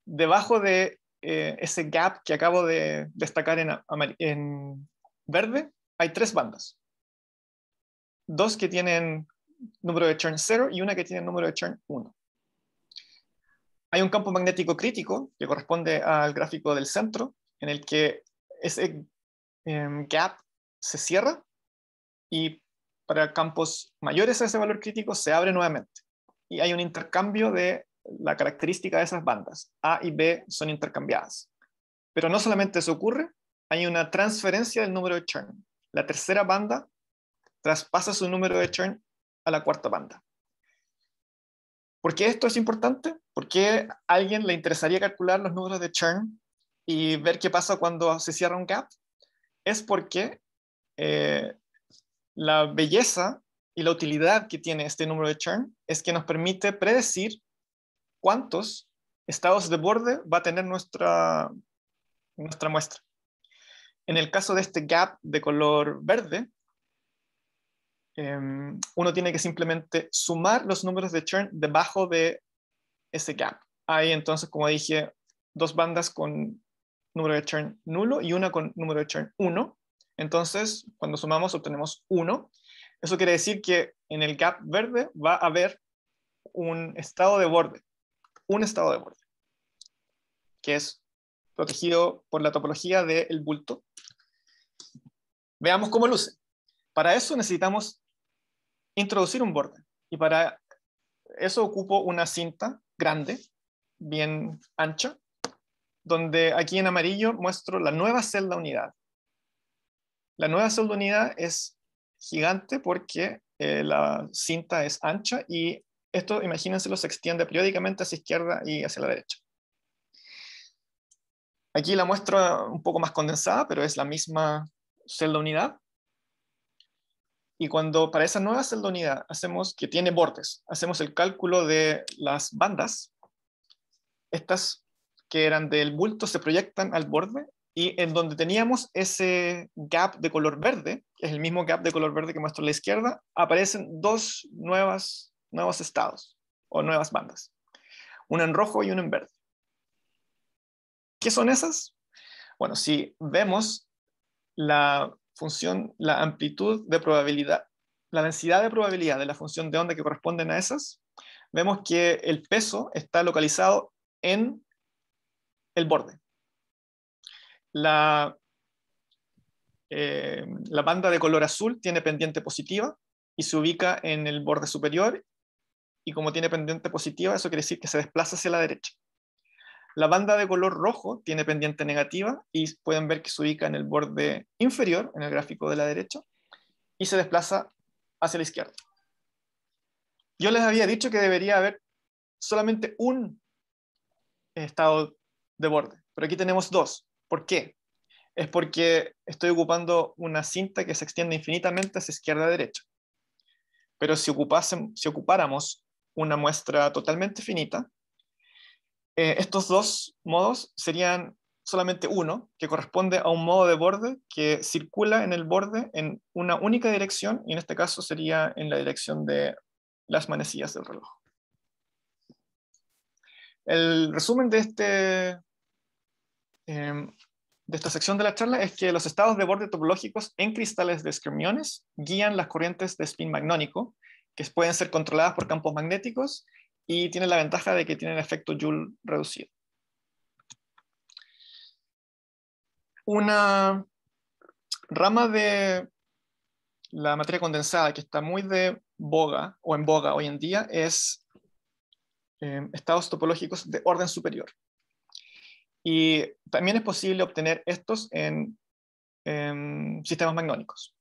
debajo de eh, ese gap que acabo de destacar en verde hay tres bandas dos que tienen número de churn 0 y una que tiene número de churn 1. Hay un campo magnético crítico que corresponde al gráfico del centro, en el que ese em, gap se cierra y para campos mayores a ese valor crítico se abre nuevamente. Y hay un intercambio de la característica de esas bandas. A y B son intercambiadas. Pero no solamente eso ocurre, hay una transferencia del número de churn. La tercera banda traspasa su número de churn a la cuarta banda. ¿Por qué esto es importante? ¿Por qué a alguien le interesaría calcular los números de churn y ver qué pasa cuando se cierra un gap? Es porque eh, la belleza y la utilidad que tiene este número de churn es que nos permite predecir cuántos estados de borde va a tener nuestra, nuestra muestra. En el caso de este gap de color verde, Em, uno tiene que simplemente sumar los números de churn debajo de ese gap. Hay entonces, como dije, dos bandas con número de churn nulo y una con número de churn 1. Entonces, cuando sumamos, obtenemos 1. Eso quiere decir que en el gap verde va a haber un estado de borde, un estado de borde, que es protegido por la topología del bulto. Veamos cómo luce. Para eso necesitamos introducir un borde. Y para eso ocupo una cinta grande, bien ancha, donde aquí en amarillo muestro la nueva celda unidad. La nueva celda unidad es gigante porque eh, la cinta es ancha y esto, imagínense, lo se extiende periódicamente hacia izquierda y hacia la derecha. Aquí la muestro un poco más condensada, pero es la misma celda unidad. Y cuando para esa nueva celdonidad hacemos que tiene bordes, hacemos el cálculo de las bandas, estas que eran del bulto se proyectan al borde y en donde teníamos ese gap de color verde, es el mismo gap de color verde que muestro a la izquierda, aparecen dos nuevas, nuevos estados o nuevas bandas, una en rojo y una en verde. ¿Qué son esas? Bueno, si vemos la función, la amplitud de probabilidad, la densidad de probabilidad de la función de onda que corresponden a esas, vemos que el peso está localizado en el borde. La, eh, la banda de color azul tiene pendiente positiva y se ubica en el borde superior y como tiene pendiente positiva, eso quiere decir que se desplaza hacia la derecha. La banda de color rojo tiene pendiente negativa y pueden ver que se ubica en el borde inferior, en el gráfico de la derecha, y se desplaza hacia la izquierda. Yo les había dicho que debería haber solamente un eh, estado de borde, pero aquí tenemos dos. ¿Por qué? Es porque estoy ocupando una cinta que se extiende infinitamente hacia izquierda a derecha. Pero si, si ocupáramos una muestra totalmente finita, eh, estos dos modos serían solamente uno, que corresponde a un modo de borde que circula en el borde en una única dirección, y en este caso sería en la dirección de las manecillas del reloj. El resumen de, este, em, esta sección de la charla es que los estados de borde topológicos en cristales de escremiones guían las corrientes de spin magnónico, que pueden ser controladas por campos magnéticos y tiene la ventaja de que tiene el efecto Joule reducido. Una rama de la materia condensada que está muy de boga o en boga hoy en día es em, estados topológicos de orden superior. Y también es posible obtener estos en, en sistemas magnónicos.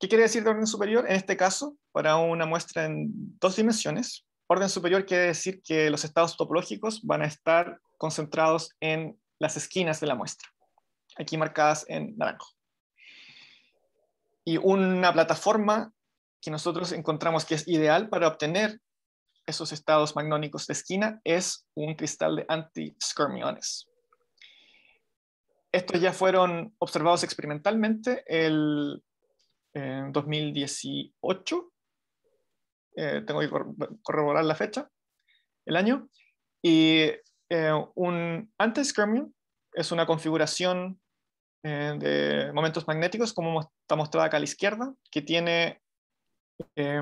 ¿Qué quiere decir de orden superior? En este caso, para una muestra en dos dimensiones, Orden superior quiere decir que los estados topológicos van a estar concentrados en las esquinas de la muestra, aquí marcadas en naranjo. Y una plataforma que nosotros encontramos que es ideal para obtener esos estados magnónicos de esquina es un cristal de anti-scormiones. Estos ya fueron observados experimentalmente en 2018 eh, eh, tengo que corroborar la fecha, el año, y eh, un anti-skirming es una configuración eh, de momentos magnéticos, como está mostrada acá a la izquierda, que tiene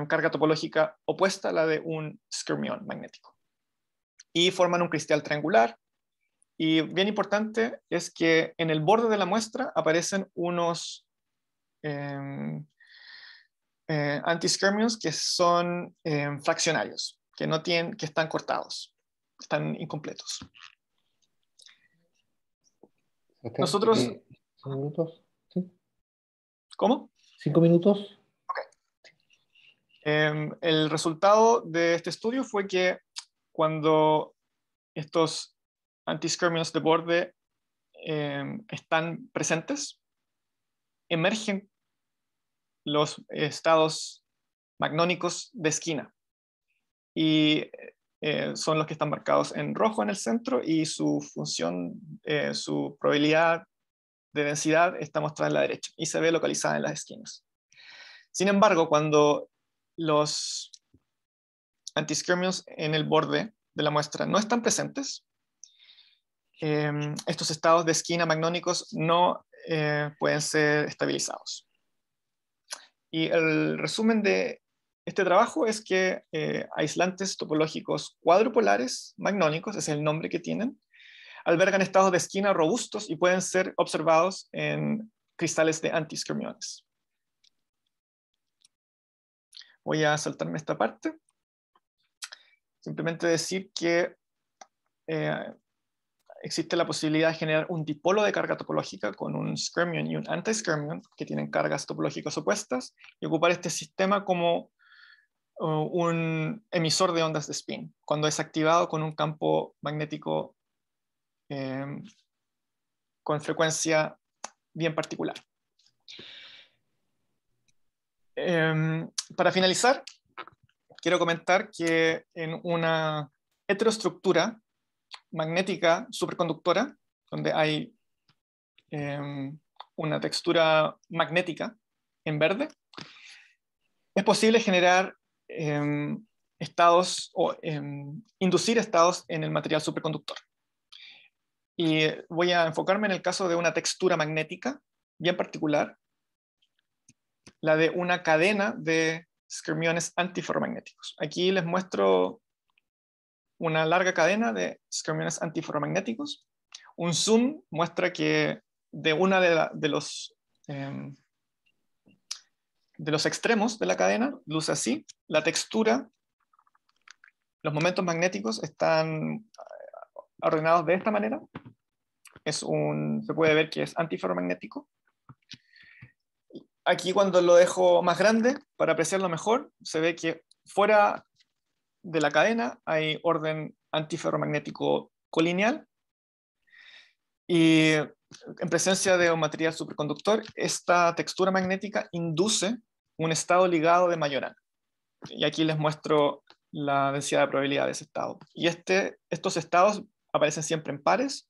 carga topológica opuesta a la de un skirmion magnético. Y forman un cristal triangular. Y bien importante es que en el borde de la muestra aparecen unos em, eh, que son em, fraccionarios, que no tienen, que están cortados, están incompletos. Nosotros. ¿Cómo? ¿Cinco minutos? Em, el resultado de este estudio fue que cuando estos anti de borde em, están presentes, emergen los estados magnónicos de esquina. Y eh, son los que están marcados en rojo en el centro y su función, eh, su probabilidad de densidad está mostrada en la derecha y se ve localizada en las esquinas. Sin embargo, cuando los antisquirmions en el borde de la muestra no están presentes, eh, estos estados de esquina magnónicos no pueden ser estabilizados. Y el resumen de este trabajo es que eh, aislantes topológicos cuadrupolares magnónicos, es el nombre que tienen, albergan estados de esquina robustos y pueden ser observados en cristales de antiscrimiones Voy a saltarme esta parte. Simplemente decir que eh, existe la posibilidad de generar un dipolo de carga topológica con un skirmion y un anti-skirmion que tienen cargas topológicas opuestas y ocupar este sistema como uh, un emisor de ondas de spin cuando es activado con un campo magnético em, con frecuencia bien particular. Em, para finalizar, quiero comentar que en una heteroestructura magnética superconductora, donde hay em, una textura magnética en verde, es posible generar em, estados o em, inducir estados en el material superconductor. Y voy a enfocarme en el caso de una textura magnética en particular, la de una cadena de esquermiones antiferromagnéticos. Aquí les muestro una larga cadena de camiones antiferromagnéticos. Un zoom muestra que de una de, de los em, de los extremos de la cadena luce así. La textura, los momentos magnéticos están eh, ordenados de esta manera. Es un, se puede ver que es antiferromagnético. Aquí cuando lo dejo más grande para apreciarlo mejor, se ve que fuera de la cadena, hay orden antiferromagnético colineal. Y en presencia de un material superconductor, esta textura magnética induce un estado ligado de Majorana. Y aquí les muestro la densidad de probabilidad de ese estado. Y este, estos estados aparecen siempre en pares.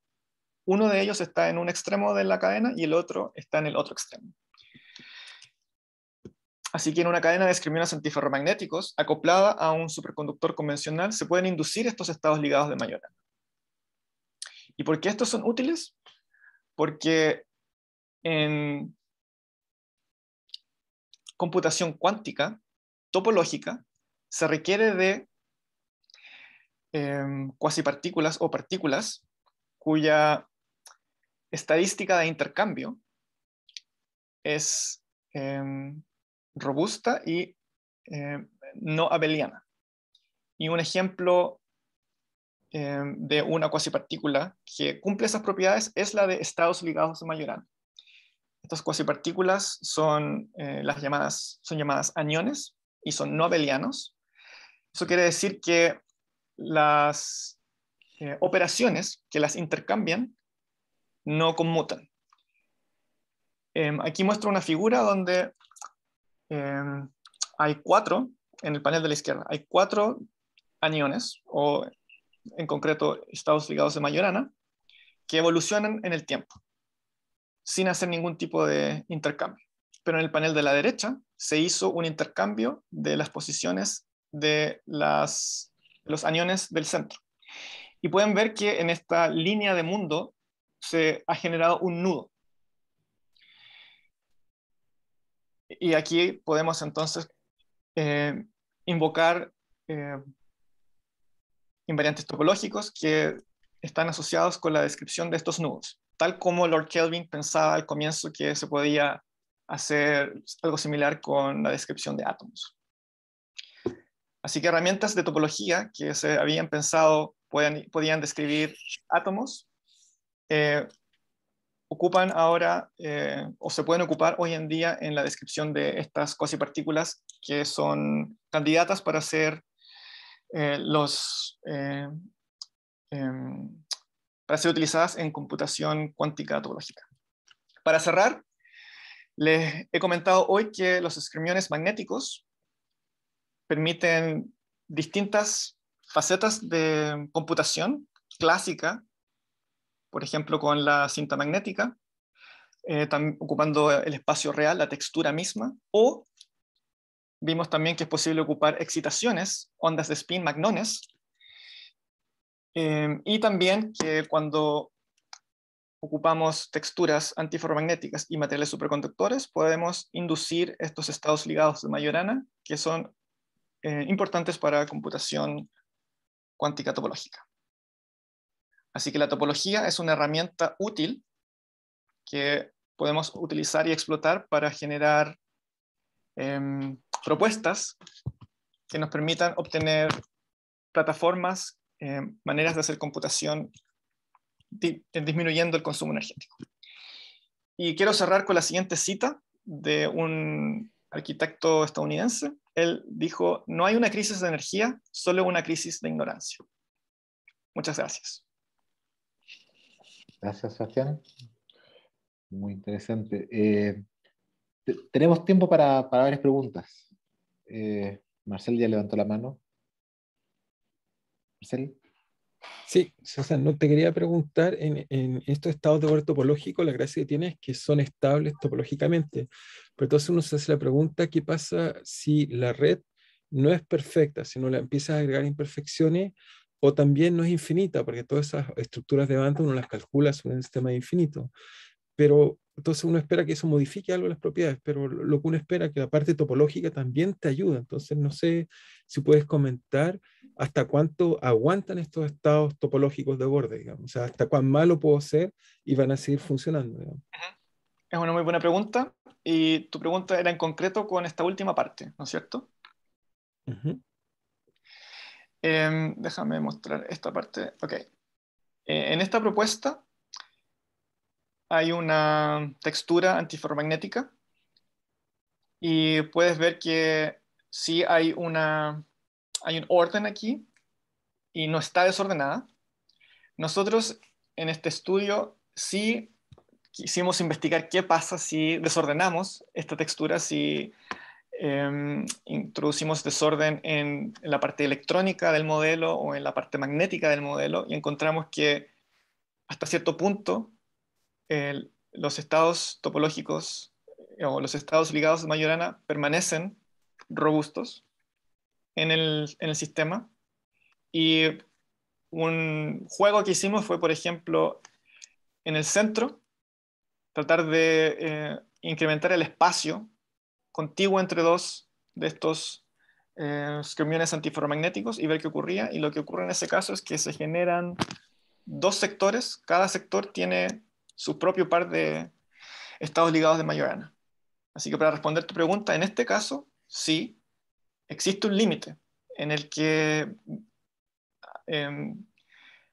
Uno de ellos está en un extremo de la cadena y el otro está en el otro extremo. Así que en una cadena de discriminas antiferromagnéticos acoplada a un superconductor convencional se pueden inducir estos estados ligados de Majorana. ¿Y por qué estos son útiles? Porque en computación cuántica, topológica, se requiere de em, cuasipartículas o partículas cuya estadística de intercambio es em, robusta y eh, no abeliana. Y un ejemplo eh, de una cuasipartícula que cumple esas propiedades es la de estados ligados Majorana. Estas cuasipartículas son, eh, las llamadas, son llamadas aniones y son no abelianos. Eso quiere decir que las operaciones que las intercambian no conmutan. Em, aquí muestro una figura donde hay cuatro, en el panel de la izquierda, hay cuatro aniones, o en concreto estados ligados de Majorana, que evolucionan en el tiempo, sin hacer ningún tipo de intercambio. Pero en el panel de la derecha se hizo un intercambio de las posiciones de las, los aniones del centro. Y pueden ver que en esta línea de mundo se ha generado un nudo. Y aquí podemos entonces eh, invocar eh, invariantes topológicos que están asociados con la descripción de estos nudos, tal como Lord Kelvin pensaba al comienzo que se podía hacer algo similar con la descripción de átomos. Así que herramientas de topología que se habían pensado podían, describir átomos eh, ocupan ahora eh, o se pueden ocupar hoy en día en la descripción de estas cosipartículas partículas que son candidatas para ser eh, los eh, em, para ser utilizadas en computación cuántica topológica. Para cerrar, les he comentado hoy que los escrimiones magnéticos permiten distintas facetas de computación clásica por ejemplo, con la cinta magnética, eh, ocupando el espacio real, la textura misma, o vimos también que es posible ocupar excitaciones, ondas de spin, magnones, eh, y también que cuando ocupamos texturas antiferromagnéticas y materiales superconductores, podemos inducir estos estados ligados de Majorana, que son eh, importantes para computación cuántica topológica. Así que la topología es una herramienta útil que podemos utilizar y explotar para generar em, propuestas que nos permitan obtener plataformas, em, maneras de hacer computación eh, disminuyendo el consumo energético. Y quiero cerrar con la siguiente cita de un arquitecto estadounidense. Él dijo, no hay una crisis de energía, solo una crisis de ignorancia. Muchas gracias. Gracias, Sebastián. Muy interesante. Eh, tenemos tiempo para, para varias preguntas. Eh, Marcel ya levantó la mano. Marcel. Sí, Susan, no te quería preguntar, en, estos estados de valor topológico, la gracia que tiene es que son estables topológicamente, pero entonces uno se hace la pregunta, ¿qué pasa si la red no es perfecta, Si no la empiezas a agregar imperfecciones o también no es infinita, porque todas esas estructuras de banda uno las calcula sobre un sistema infinito. Pero entonces uno espera que eso modifique algo las propiedades, pero lo que uno espera que la parte topológica también te ayude. Entonces no sé si puedes comentar hasta cuánto aguantan estos estados topológicos de borde, digamos, o sea, hasta cuán malo puedo ser y van a seguir funcionando. Es una muy buena pregunta y tu pregunta era en concreto con esta última parte, ¿no es cierto? Ajá. Em, déjame mostrar esta parte. Ok. Eh, en esta propuesta hay una textura antiferromagnética y puedes ver que sí hay, una, hay un orden aquí y no está desordenada. Nosotros en este estudio sí quisimos investigar qué pasa si desordenamos esta textura, si Em, introducimos desorden en, la parte electrónica del modelo o en la parte magnética del modelo y encontramos que hasta cierto punto los estados topológicos eh, o los estados ligados de Majorana permanecen robustos en el, sistema y un juego que hicimos fue, por ejemplo, en el centro, tratar de eh, incrementar el espacio contiguo entre dos de estos eh, camiones antiferromagnéticos y ver qué ocurría. Y lo que ocurre en ese caso es que se generan dos sectores, cada sector tiene su propio par de estados ligados de Majorana. Así que para responder tu pregunta, en este caso, sí, existe un límite en el que em,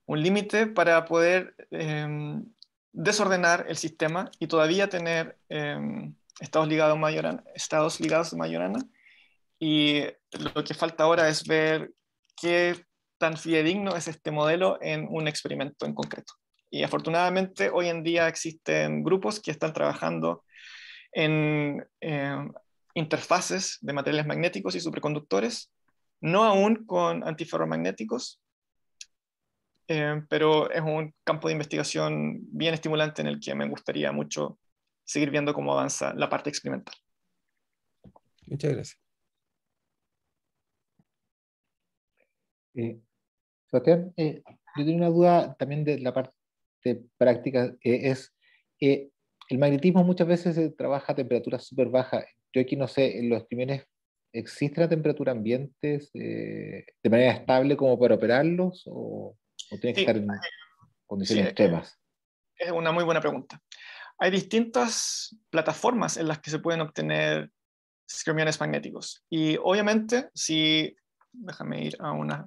un límite para poder em, desordenar el sistema y todavía tener em, estados ligados Mayorana, estados ligados Mayorana, y lo que falta ahora es ver qué tan fidedigno es este modelo en un experimento en concreto. Y afortunadamente hoy en día existen grupos que están trabajando en eh, interfaces de materiales magnéticos y superconductores, no aún con antiferromagnéticos, eh, pero es un campo de investigación bien estimulante en el que me gustaría mucho seguir viendo cómo avanza la parte experimental. Muchas gracias. Eh, yo tengo una duda también de la parte práctica. es eh, el magnetismo muchas veces se trabaja a temperaturas súper bajas. Yo aquí no sé, en los crímenes existe la temperatura ambiente de manera estable como para operarlos o, tiene que estar en condiciones extremas? Es una muy buena pregunta hay distintas plataformas en las que se pueden obtener fermiones magnéticos. Y obviamente, si, déjame ir a una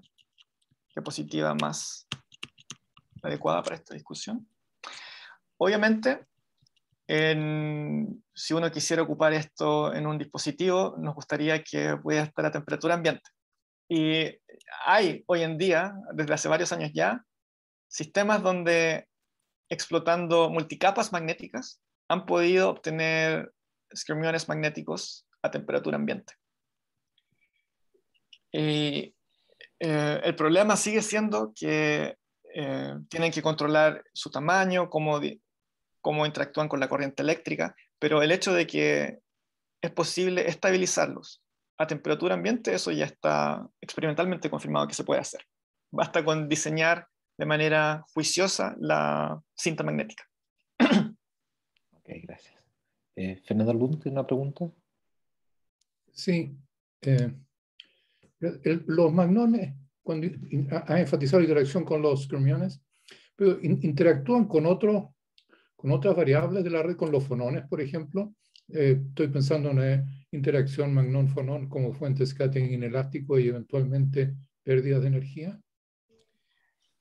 diapositiva más adecuada para esta discusión. Obviamente, si uno quisiera ocupar esto en un dispositivo, nos gustaría que pudiera estar a temperatura ambiente. Y hay hoy en día, desde hace varios años ya, sistemas donde explotando multicapas magnéticas, han podido obtener esquirmiones magnéticos a temperatura ambiente. Eh, el problema sigue siendo que eh, tienen que controlar su tamaño, cómo, cómo interactúan con la corriente eléctrica, pero el hecho de que es posible estabilizarlos a temperatura ambiente, eso ya está experimentalmente confirmado que se puede hacer. Basta con diseñar de manera juiciosa la cinta magnética. ok, gracias. Eh, Fernando Lund ¿tiene una pregunta? Sí. Eh, los magnones, cuando ha enfatizado la interacción con los cromiones, pero interactúan con otro con otras variables de la red, con los fonones, por ejemplo. Eh, estoy pensando en la interacción magnón fonón como fuente scattering inelástico y eventualmente pérdidas de energía.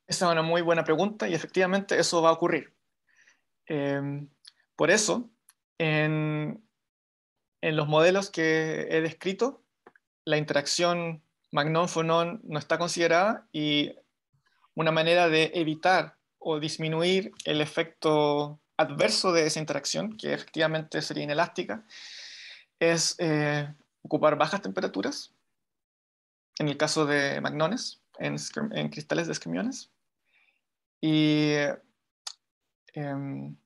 Esa es una muy buena pregunta y efectivamente eso va a ocurrir. Em, por eso, en, en, los modelos que he descrito, la interacción magnón fonón no está considerada y una manera de evitar o disminuir el efecto adverso de esa interacción, que efectivamente sería inelástica, es eh, ocupar bajas temperaturas, en el caso de magnones, en, en cristales de esquemiones, Em,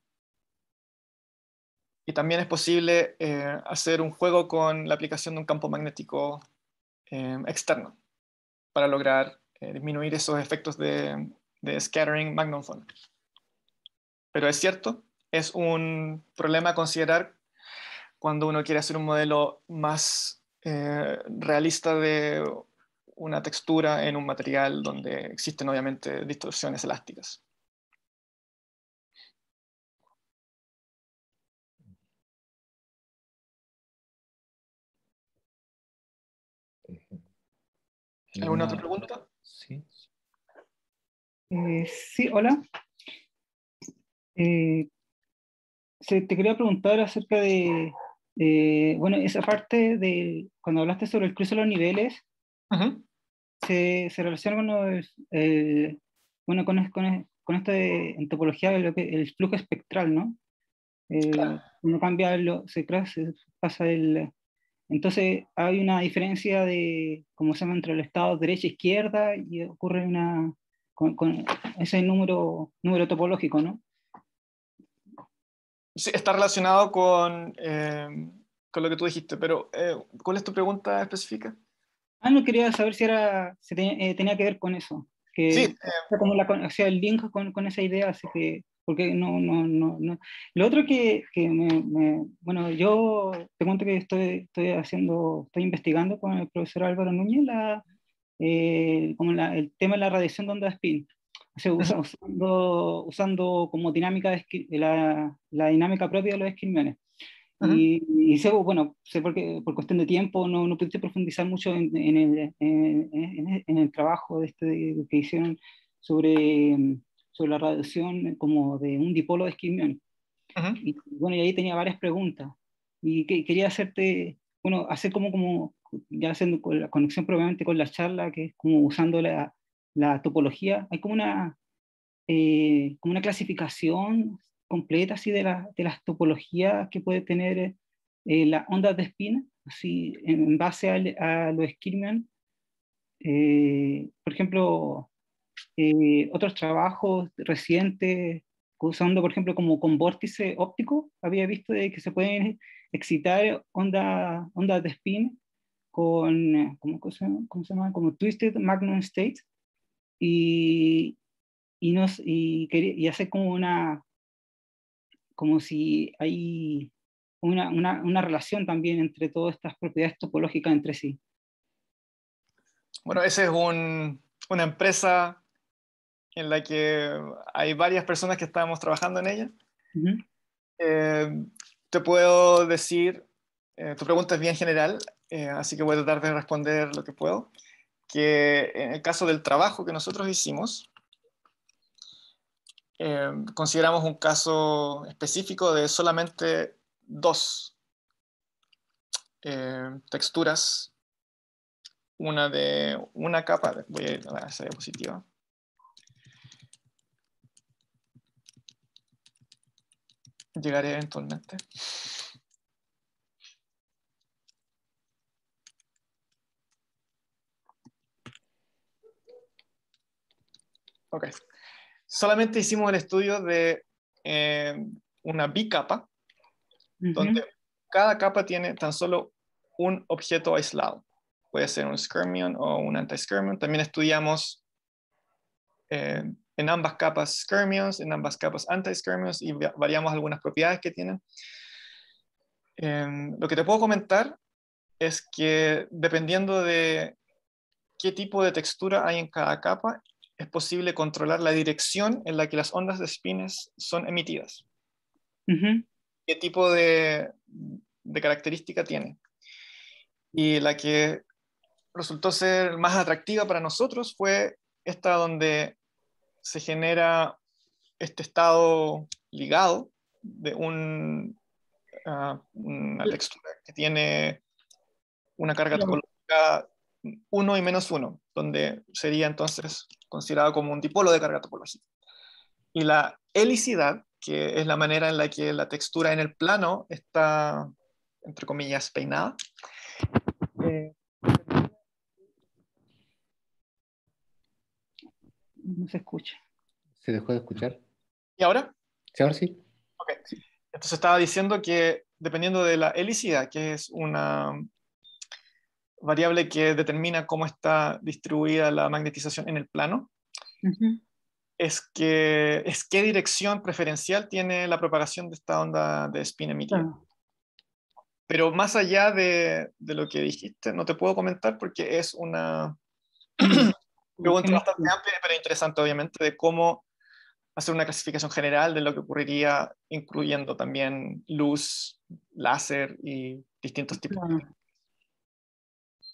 y, también es posible eh, hacer un juego con la aplicación de un campo magnético em, externo para lograr eh, disminuir esos efectos de, de scattering phone. Pero es cierto, es un problema a considerar cuando uno quiere hacer un modelo más eh, realista de una textura en un material donde existen obviamente distorsiones elásticas. ¿Alguna otra pregunta? Sí. Eh, sí, hola. Eh, te quería preguntar acerca de, eh, bueno, esa parte de cuando hablaste sobre el cruce de los niveles, Ajá se, relaciona con, eh, bueno, con, con, con esto eh, de, en topología el flujo espectral, ¿no? Eh, claro. Uno cambia, lo, se, pasa el... Entonces hay una diferencia de, como se llama, entre el estado derecha-izquierda e y ocurre una, con, ese número, número topológico, ¿no? Sí, está relacionado con, eh, con lo que tú dijiste, pero ¿cuál es tu pregunta específica? Ah, no quería saber si era, eh, tenía que ver con eso. Que, sí. como la, o sea, el link con, con, esa idea, así que, porque no, no, no, no. Lo otro que, que me, bueno, yo te cuento que estoy, estoy haciendo, estoy investigando con el profesor Álvaro Núñez la, eh, como la, el tema de la radiación de onda spin. O sea, usando, usando, como dinámica de, la, la, dinámica propia de los esquilmiones. Y, sé, bueno, sé porque por cuestión de tiempo no, no pudiste profundizar mucho en, el, en, el, trabajo de este, que hicieron sobre, mm, sobre la radiación como de un dipolo de esquimión. Y bueno, y ahí tenía varias preguntas. Y quería hacerte, bueno, hacer como, como, ya haciendo la conexión probablemente con la charla, que es como usando la, la topología, hay como una, eh, como una clasificación completa así de, las topologías que puede tener eh, las ondas de espina, así en base a los de Eh, por ejemplo, eh, otros trabajos recientes usando, por ejemplo, como con vórtice óptico, había visto de que se pueden excitar ondas de spin con, ¿cómo, se llama? Como twisted magnum state y, y, nos, y hacer como una como si hay una, relación también entre todas estas propiedades topológicas entre sí. Bueno, esa es una empresa en la que hay varias personas que estamos trabajando en ella. Eh, te puedo decir, eh, tu pregunta es bien general, eh, así que voy a tratar de responder lo que puedo, que en el caso del trabajo que nosotros hicimos, Em, consideramos un caso específico de solamente dos em, texturas, una de una capa, voy a ir a esa diapositiva. Llegaré eventualmente. Okay solamente hicimos el estudio de eh, una bicapa, donde cada capa tiene tan solo un objeto aislado. Puede ser un skirmion o un anti-skirmion. También estudiamos eh, en ambas capas skirmions, en ambas capas anti-skirmions y variamos algunas propiedades que tienen. Em, lo que te puedo comentar es que dependiendo de qué tipo de textura hay en cada capa, es posible controlar la dirección en la que las ondas de espines son emitidas. ¿Qué tipo de, característica tiene? Y la que resultó ser más atractiva para nosotros fue esta donde se genera este estado ligado de un, ah, una textura que tiene una carga topológica 1 y menos 1, donde sería entonces considerado como un dipolo de carga topológica. Y la helicidad, que es la manera en la que la textura en el plano está, entre comillas, peinada, eh, no se escucha. ¿Se dejó de escuchar? ¿Y ahora? Sí, ahora sí. Okay. Entonces estaba diciendo que dependiendo de la helicidad, que es una variable que determina cómo está distribuida la magnetización en el plano, es, que, es qué dirección preferencial tiene la propagación de esta onda de spin emitida. Pero más allá de, lo que dijiste, no te puedo comentar porque es una pregunta bastante amplia, pero interesante, obviamente, de cómo hacer una clasificación general de lo que ocurriría, incluyendo también luz, láser y distintos tipos de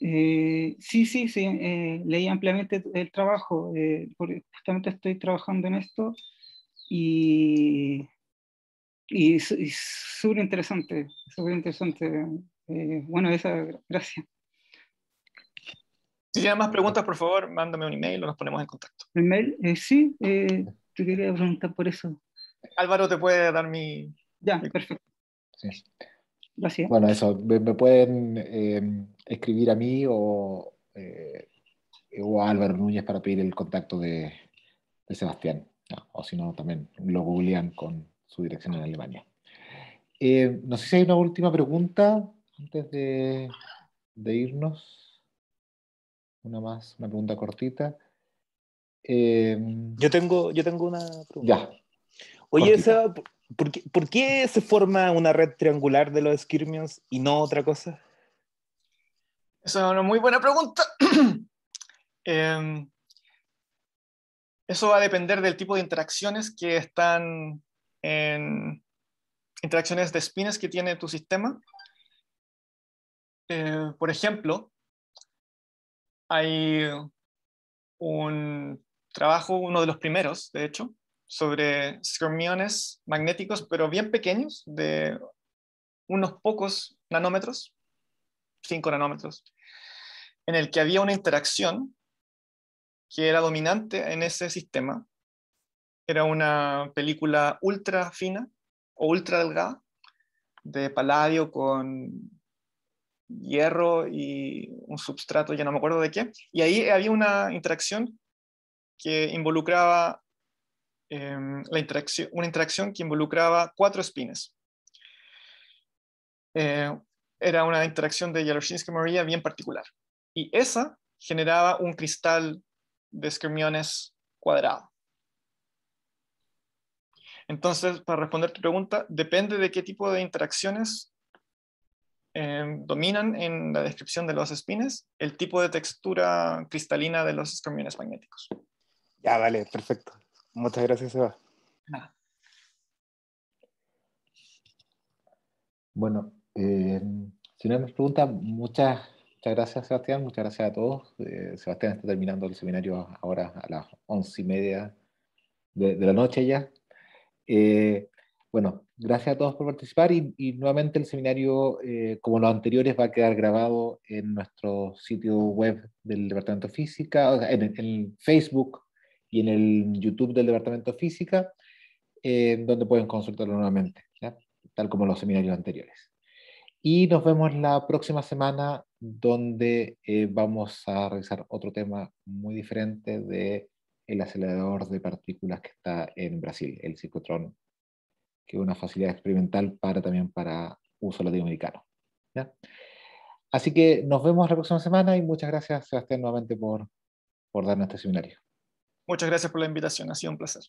eh, sí, sí, sí, eh, leí ampliamente el trabajo, eh, porque justamente estoy trabajando en esto y, y, súper interesante, súper interesante. bueno, esa, gracias. Si tienen más preguntas, por favor, mándame un email o nos ponemos en contacto. ¿El mail? sí, te quería preguntar por eso. Álvaro te puede dar mi... Ya, perfecto. Sí. Bueno, eso, me, pueden em, escribir a mí o, eh, o a Álvaro Núñez para pedir el contacto de, Sebastián. Ah, o si no, también lo googlean con su dirección en Alemania. Em, no sé si hay una última pregunta antes de, de irnos. Una más, una pregunta cortita. Em, yo, tengo, yo tengo una pregunta. Ya. Oye, esa ¿Por qué, se forma una red triangular de los esquirmios y no otra cosa? Esa es una muy buena pregunta. Em, eso va a depender del tipo de interacciones que están en interacciones de spines que tiene tu sistema. Eh, por ejemplo, hay un trabajo, uno de los primeros, de hecho, sobre fermiones magnéticos, pero bien pequeños, de unos pocos nanómetros, 5 nanómetros, en el que había una interacción que era dominante en ese sistema. Era una película ultra fina o ultra delgada de paladio con hierro y un substrato, ya no me acuerdo de qué. Y ahí había una interacción que involucraba Em, una interacción que involucraba cuatro espines. Eh, era una interacción de yaloshinsky maria bien particular. Y esa generaba un cristal de escermiones cuadrado. Entonces, para responder tu pregunta, depende de qué tipo de interacciones em, dominan en la descripción de los espines el tipo de textura cristalina de los escermiones magnéticos. Ya, vale, perfecto. Muchas gracias, Sebastián. Bueno, eh, si no hay más preguntas, muchas, muchas gracias, Sebastián. Muchas gracias a todos. Eh, Sebastián está terminando el seminario ahora a las once y media de, la noche ya. Eh, bueno, gracias a todos por participar y, nuevamente el seminario, como los anteriores, va a quedar grabado en nuestro sitio web del Departamento de Física, en, en Facebook y en el YouTube del Departamento de Física, donde pueden consultarlo nuevamente, tal como los seminarios anteriores. Y nos vemos la próxima semana, donde eh, vamos a revisar otro tema muy diferente de el acelerador de partículas que está en Brasil, el ciclotrón, que es una facilidad experimental para, también para uso latinoamericano. Así que nos vemos la próxima semana y muchas gracias, Sebastián, nuevamente por, por darnos este seminario. Muchas gracias por la invitación, ha sido un placer.